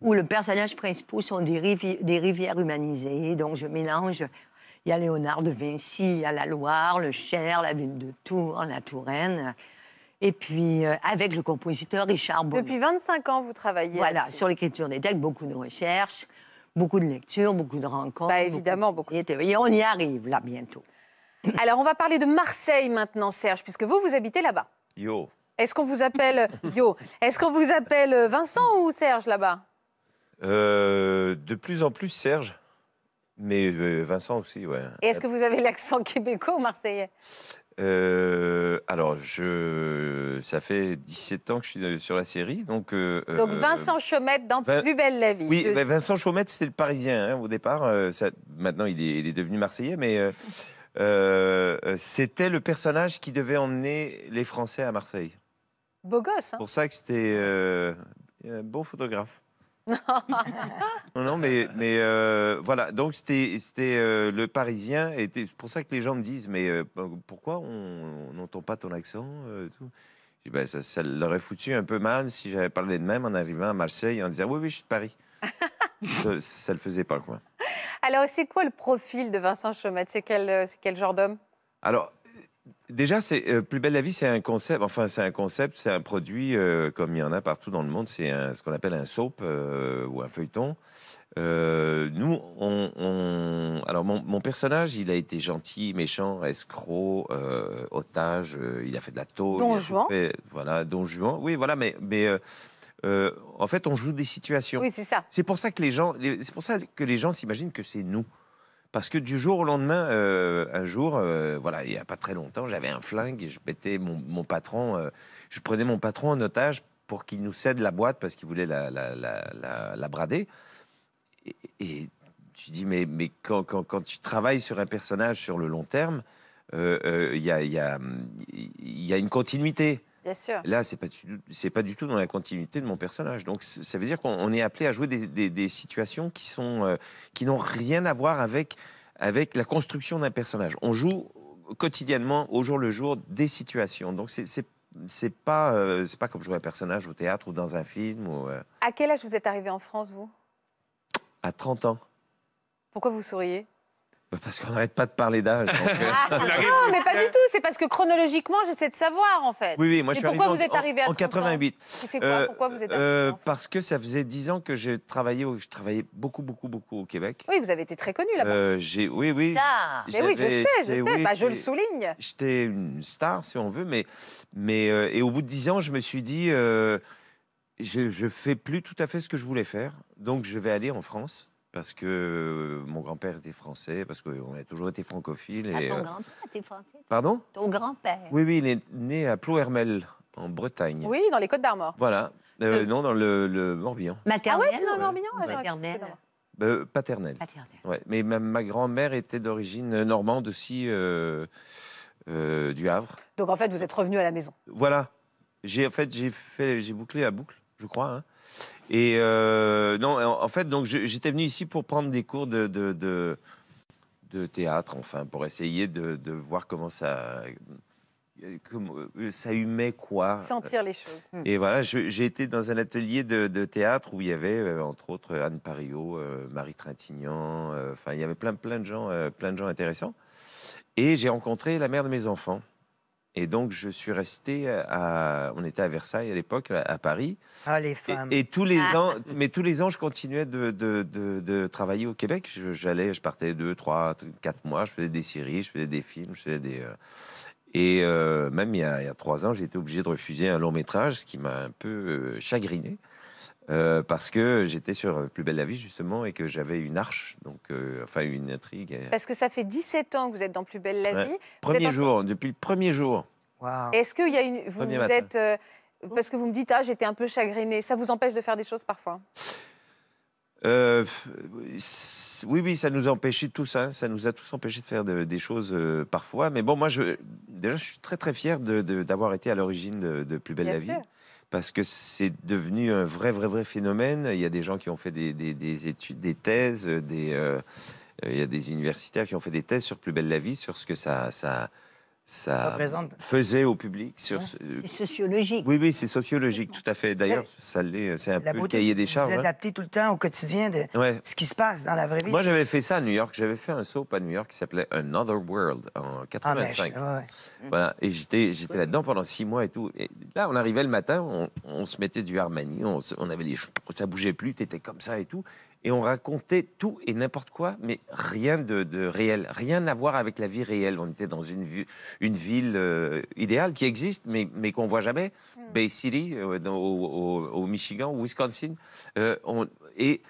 où le personnage principal sont des, rivières humanisées. Donc je mélange il y a Léonard de Vinci, à la Loire, le Cher, la ville de Tours, la Touraine. Et puis, euh, avec le compositeur Richard Bonnet. Depuis 25 ans, vous travaillez. Voilà, sur l'écriture des textes, beaucoup de recherches beaucoup de lectures, beaucoup de rencontres. Bah, évidemment, beaucoup. Et on y arrive là bientôt. Alors on va parler de Marseille maintenant, Serge, puisque vous, vous habitez là-bas. Yo. Est-ce qu'on vous appelle Yo Est-ce qu'on vous appelle Vincent ou Serge là-bas euh, De plus en plus Serge. Mais euh, Vincent aussi, ouais. Et est-ce que vous avez l'accent québécois ou marseillais euh, alors, je, ça fait 17 ans que je suis euh, sur la série. Donc, euh, donc Vincent Chaumette dans Plus belle la vie. Oui, ben, Vincent Chaumette, c'était le Parisien hein, au départ. maintenant, il est, devenu Marseillais, mais c'était le personnage qui devait emmener les Français à Marseille. Beau gosse. Hein. Pour ça que c'était un bon photographe. non, non, mais, euh, voilà. Donc, c'était euh, le Parisien. c'est pour ça que les gens me disent Mais euh, bah, pourquoi on n'entend pas ton accent tout. Bah, ça, leur aurait foutu un peu mal si j'avais parlé de même en arrivant à Marseille en disant Oui, oui, je suis de Paris. ça, le faisait pas, le coin Alors, c'est quoi le profil de Vincent Chaumette C'est quel, genre d'homme Alors, déjà, c'est euh, Plus belle la vie, c'est un concept. Enfin, c'est un concept, c'est un produit euh, comme il y en a partout dans le monde. C'est ce qu'on appelle un soap euh, ou un feuilleton. nous, on, alors mon, personnage, il a été gentil, méchant, escroc, otage. il a fait de la tôle. Don Juan. voilà, Don Juan. Oui, voilà, mais mais en fait, on joue des situations. Oui, c'est ça. C'est pour ça que les gens, c'est pour ça que les gens s'imaginent que c'est nous. Parce que du jour au lendemain, euh, un jour, euh, voilà, il n'y a pas très longtemps, j'avais un flingue et je pétais mon, mon patron. Euh, je prenais mon patron en otage pour qu'il nous cède la boîte parce qu'il voulait la, la, la, la, brader. Et, et tu dis, mais, mais quand, quand, tu travailles sur un personnage sur le long terme, il y a, y, a, y, a, une continuité. Bien sûr. Là, c'est pas, pas du tout dans la continuité de mon personnage. Donc, ça veut dire qu'on est appelé à jouer des, situations qui sont euh, n'ont rien à voir avec avec la construction d'un personnage. On joue quotidiennement, au jour le jour, des situations. Donc, ce n'est pas euh, pas comme jouer un personnage au théâtre ou dans un film ou. Euh. À quel âge vous êtes arrivé en France, vous À 30 ans. Pourquoi vous souriez bah, parce qu'on n'arrête pas de parler d'âge. Euh. Ah, non, mais pas du tout. C'est parce que chronologiquement, j'essaie de savoir, en fait. Oui, oui, moi, je suis pourquoi vous arrivé en, 88. C'est quoi euh, Pourquoi vous êtes arrivé euh, Parce que ça faisait 10 ans que je travaillais, je travaillais beaucoup, beaucoup, beaucoup au Québec. Oui, vous avez été très connu là-bas. oui, oui. Star. Mais oui, je sais, je sais. Bah, je le souligne. J'étais une star, si on veut, mais, mais et au bout de 10 ans, je me suis dit, je, je fais plus tout à fait ce que je voulais faire, donc je vais aller en France parce que mon grand-père était français, parce qu'on a toujours été francophile. Ah, et, ah, ton grand-père était français Pardon Ton grand-père. Oui, oui, il est né à Plouermel, en Bretagne. Oui, dans les Côtes-d'Armor. Voilà. Euh, euh. non, dans le, Morbihan. Maternel. Ah ouais, c'est dans le Morbihan. Ouais. Bah, euh, paternelle. paternelle. Ouais. Mais ma, ma grand-mère était d'origine normande aussi, du Havre. Donc en fait, vous êtes revenu à la maison. Voilà. J'ai en fait, j'ai fait, j'ai bouclé à boucle, je crois. Hein. Et euh, non, en fait, donc j'étais venu ici pour prendre des cours de, de, de, théâtre, enfin, pour essayer de, de voir comment ça. Euh, ça humait quoi Sentir les choses. Hmm. Et voilà, j'ai été dans un atelier de, théâtre où il y avait, euh, entre autres, Anne Pario, Marie Trintignant, enfin, il y avait plein, plein, de gens, plein de gens intéressants. Et j'ai rencontré la mère de mes enfants. Et donc, je suis resté à. On était à Versailles à l'époque, à Paris. Ah, les femmes. Et, tous les ah. ans, mais tous les ans, je continuais de, travailler au Québec. J'allais, je partais deux, trois, quatre mois. Je faisais des séries, je faisais des films, je faisais des. Euh, et euh, même il y, a, trois ans, j'ai été obligé de refuser un long métrage, ce qui m'a un peu euh, chagriné. Euh, parce que j'étais sur Plus belle la vie justement et que j'avais une arche, donc euh, enfin une intrigue. Parce que ça fait 17 ans que vous êtes dans Plus belle la vie. Premier jour, depuis le premier jour. Est-ce qu'il y a une, vous, êtes euh, parce que vous me dites ah j'étais un peu chagrinée, ça vous empêche de faire des choses parfois oui, oui, ça nous a tout ça. Ça nous a tous empêchés de faire des choses parfois. Mais bon, moi, déjà, je suis très, très fier d'avoir été à l'origine de, Plus belle Bien la sûr. vie parce que c'est devenu un vrai, vrai, vrai phénomène. Il y a des gens qui ont fait des, études, des thèses, des, euh, euh, il y a des universitaires qui ont fait des thèses sur Plus belle la vie, sur ce que ça, ça faisait au public sur euh, C'est sociologique. Oui, oui, c'est sociologique, tout à fait. D'ailleurs, ça euh, c'est un peu le cahier des charges. Vous hein. adaptez tout le temps au quotidien de ce qui se passe dans la vraie vie. Moi, j'avais fait ça à New York. J'avais fait un soap à New York qui s'appelait Another World en 85. Ah, ben, mm. Voilà. Et j'étais, j'étais là-dedans pendant six mois et tout. Et là, on arrivait le matin, on, se mettait du Armani, on, on avait les, ça bougeait plus, t'étais comme ça et tout et on racontait tout et n'importe quoi, mais rien de, réel, rien à voir avec la vie réelle. On était dans une, vue, une ville euh, idéale qui existe, mais, mais qu'on voit jamais, mm. Bay City, euh, au, Michigan, au Wisconsin. Euh, on, et,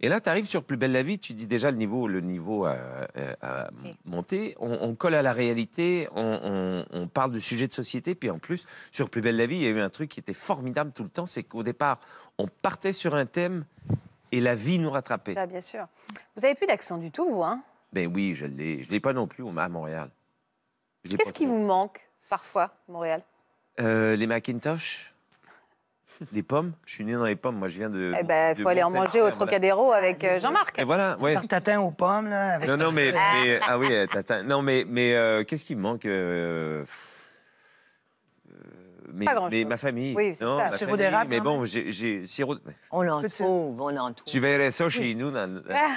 et là, tu arrives sur Plus belle la vie, tu dis déjà le niveau, le niveau a, monté, on, colle à la réalité, on, on, parle de sujets de société, puis en plus, sur Plus belle la vie, il y a eu un truc qui était formidable tout le temps, c'est qu'au départ, on partait sur un thème et la vie nous rattrapait. Bah, bien sûr. Vous n'avez plus d'accent du tout, vous, hein Ben oui, je l'ai. Je l'ai pas non plus à Montréal. Qu'est-ce qui vous manque parfois, Montréal euh, Les Macintosh. Les pommes Je suis né dans les pommes. Moi, je viens de. Eh ben, il faut aller en manger au Trocadéro avec euh, Jean-Marc. Et voilà, ouais. Tatin aux pommes, là. non, non, mais, ah oui, euh, Non, mais, mais qu'est-ce qui me manque mais, ma famille. non, Mais bon, j'ai, j'ai sirop. On en trouve, on en trouve. Tu verrais ça chez nous. Ah!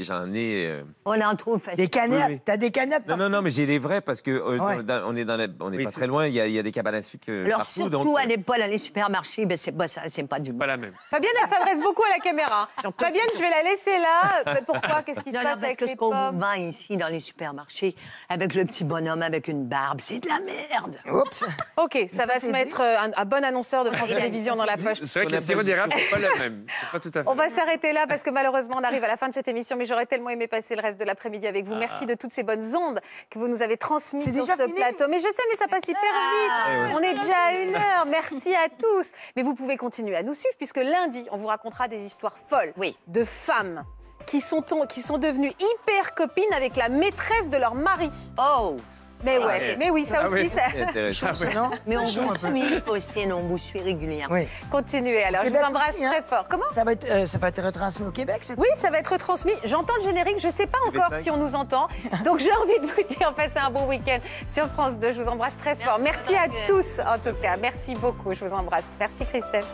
j'en ai. Euh, on en trouve facilement. Des canettes. T'as des canettes. Non, non, non, mais j'ai les vrais parce que euh, on est dans on n'est pas très loin. Il y, a, y a des cabanes à sucre euh, Alors surtout, donc, n'est pas dans les supermarchés, ben c'est pas ben, ça, c'est pas du bon. Pas la même. Fabienne, elle s'adresse beaucoup à la caméra. Fabienne, je vais la laisser là. Ben, pourquoi Qu'est-ce qui se passe parce que ce qu'on vend ici dans les supermarchés, avec le petit bonhomme avec une barbe, c'est de la merde. Oups. OK, ça va se mettre euh, un, bon annonceur de France Télévisions dans la poche. C'est vrai que pas le même. On va s'arrêter là parce que malheureusement, on arrive à la fin de cette émission, mais j'aurais tellement aimé passer le reste de l'après-midi avec vous. Merci ah. de toutes ces bonnes ondes que vous nous avez transmises sur ce plateau. Mais je sais, mais ça passe hyper vite. Eh on est déjà à une heure. Merci à tous. Mais vous pouvez continuer à nous suivre puisque lundi, on vous racontera des histoires folles oui. de femmes qui sont, qui sont devenues hyper copines avec la maîtresse de leur mari. Oh ah, mais, oui, ça ah, aussi, ça. Ah, mais on vous suit aussi, on vous suit régulièrement. Oui. Continuez alors, je vous embrasse hein. très fort. Comment ça va, être, euh, ça va être retransmis au Québec Oui, ça va être retransmis. J'entends le générique, je ne sais pas encore si on nous entend. Donc j'ai envie de vous dire, passez un bon week-end sur France 2. Je vous embrasse très fort. Merci, Merci à tous en tout cas. Merci beaucoup, je vous embrasse. Merci Christelle.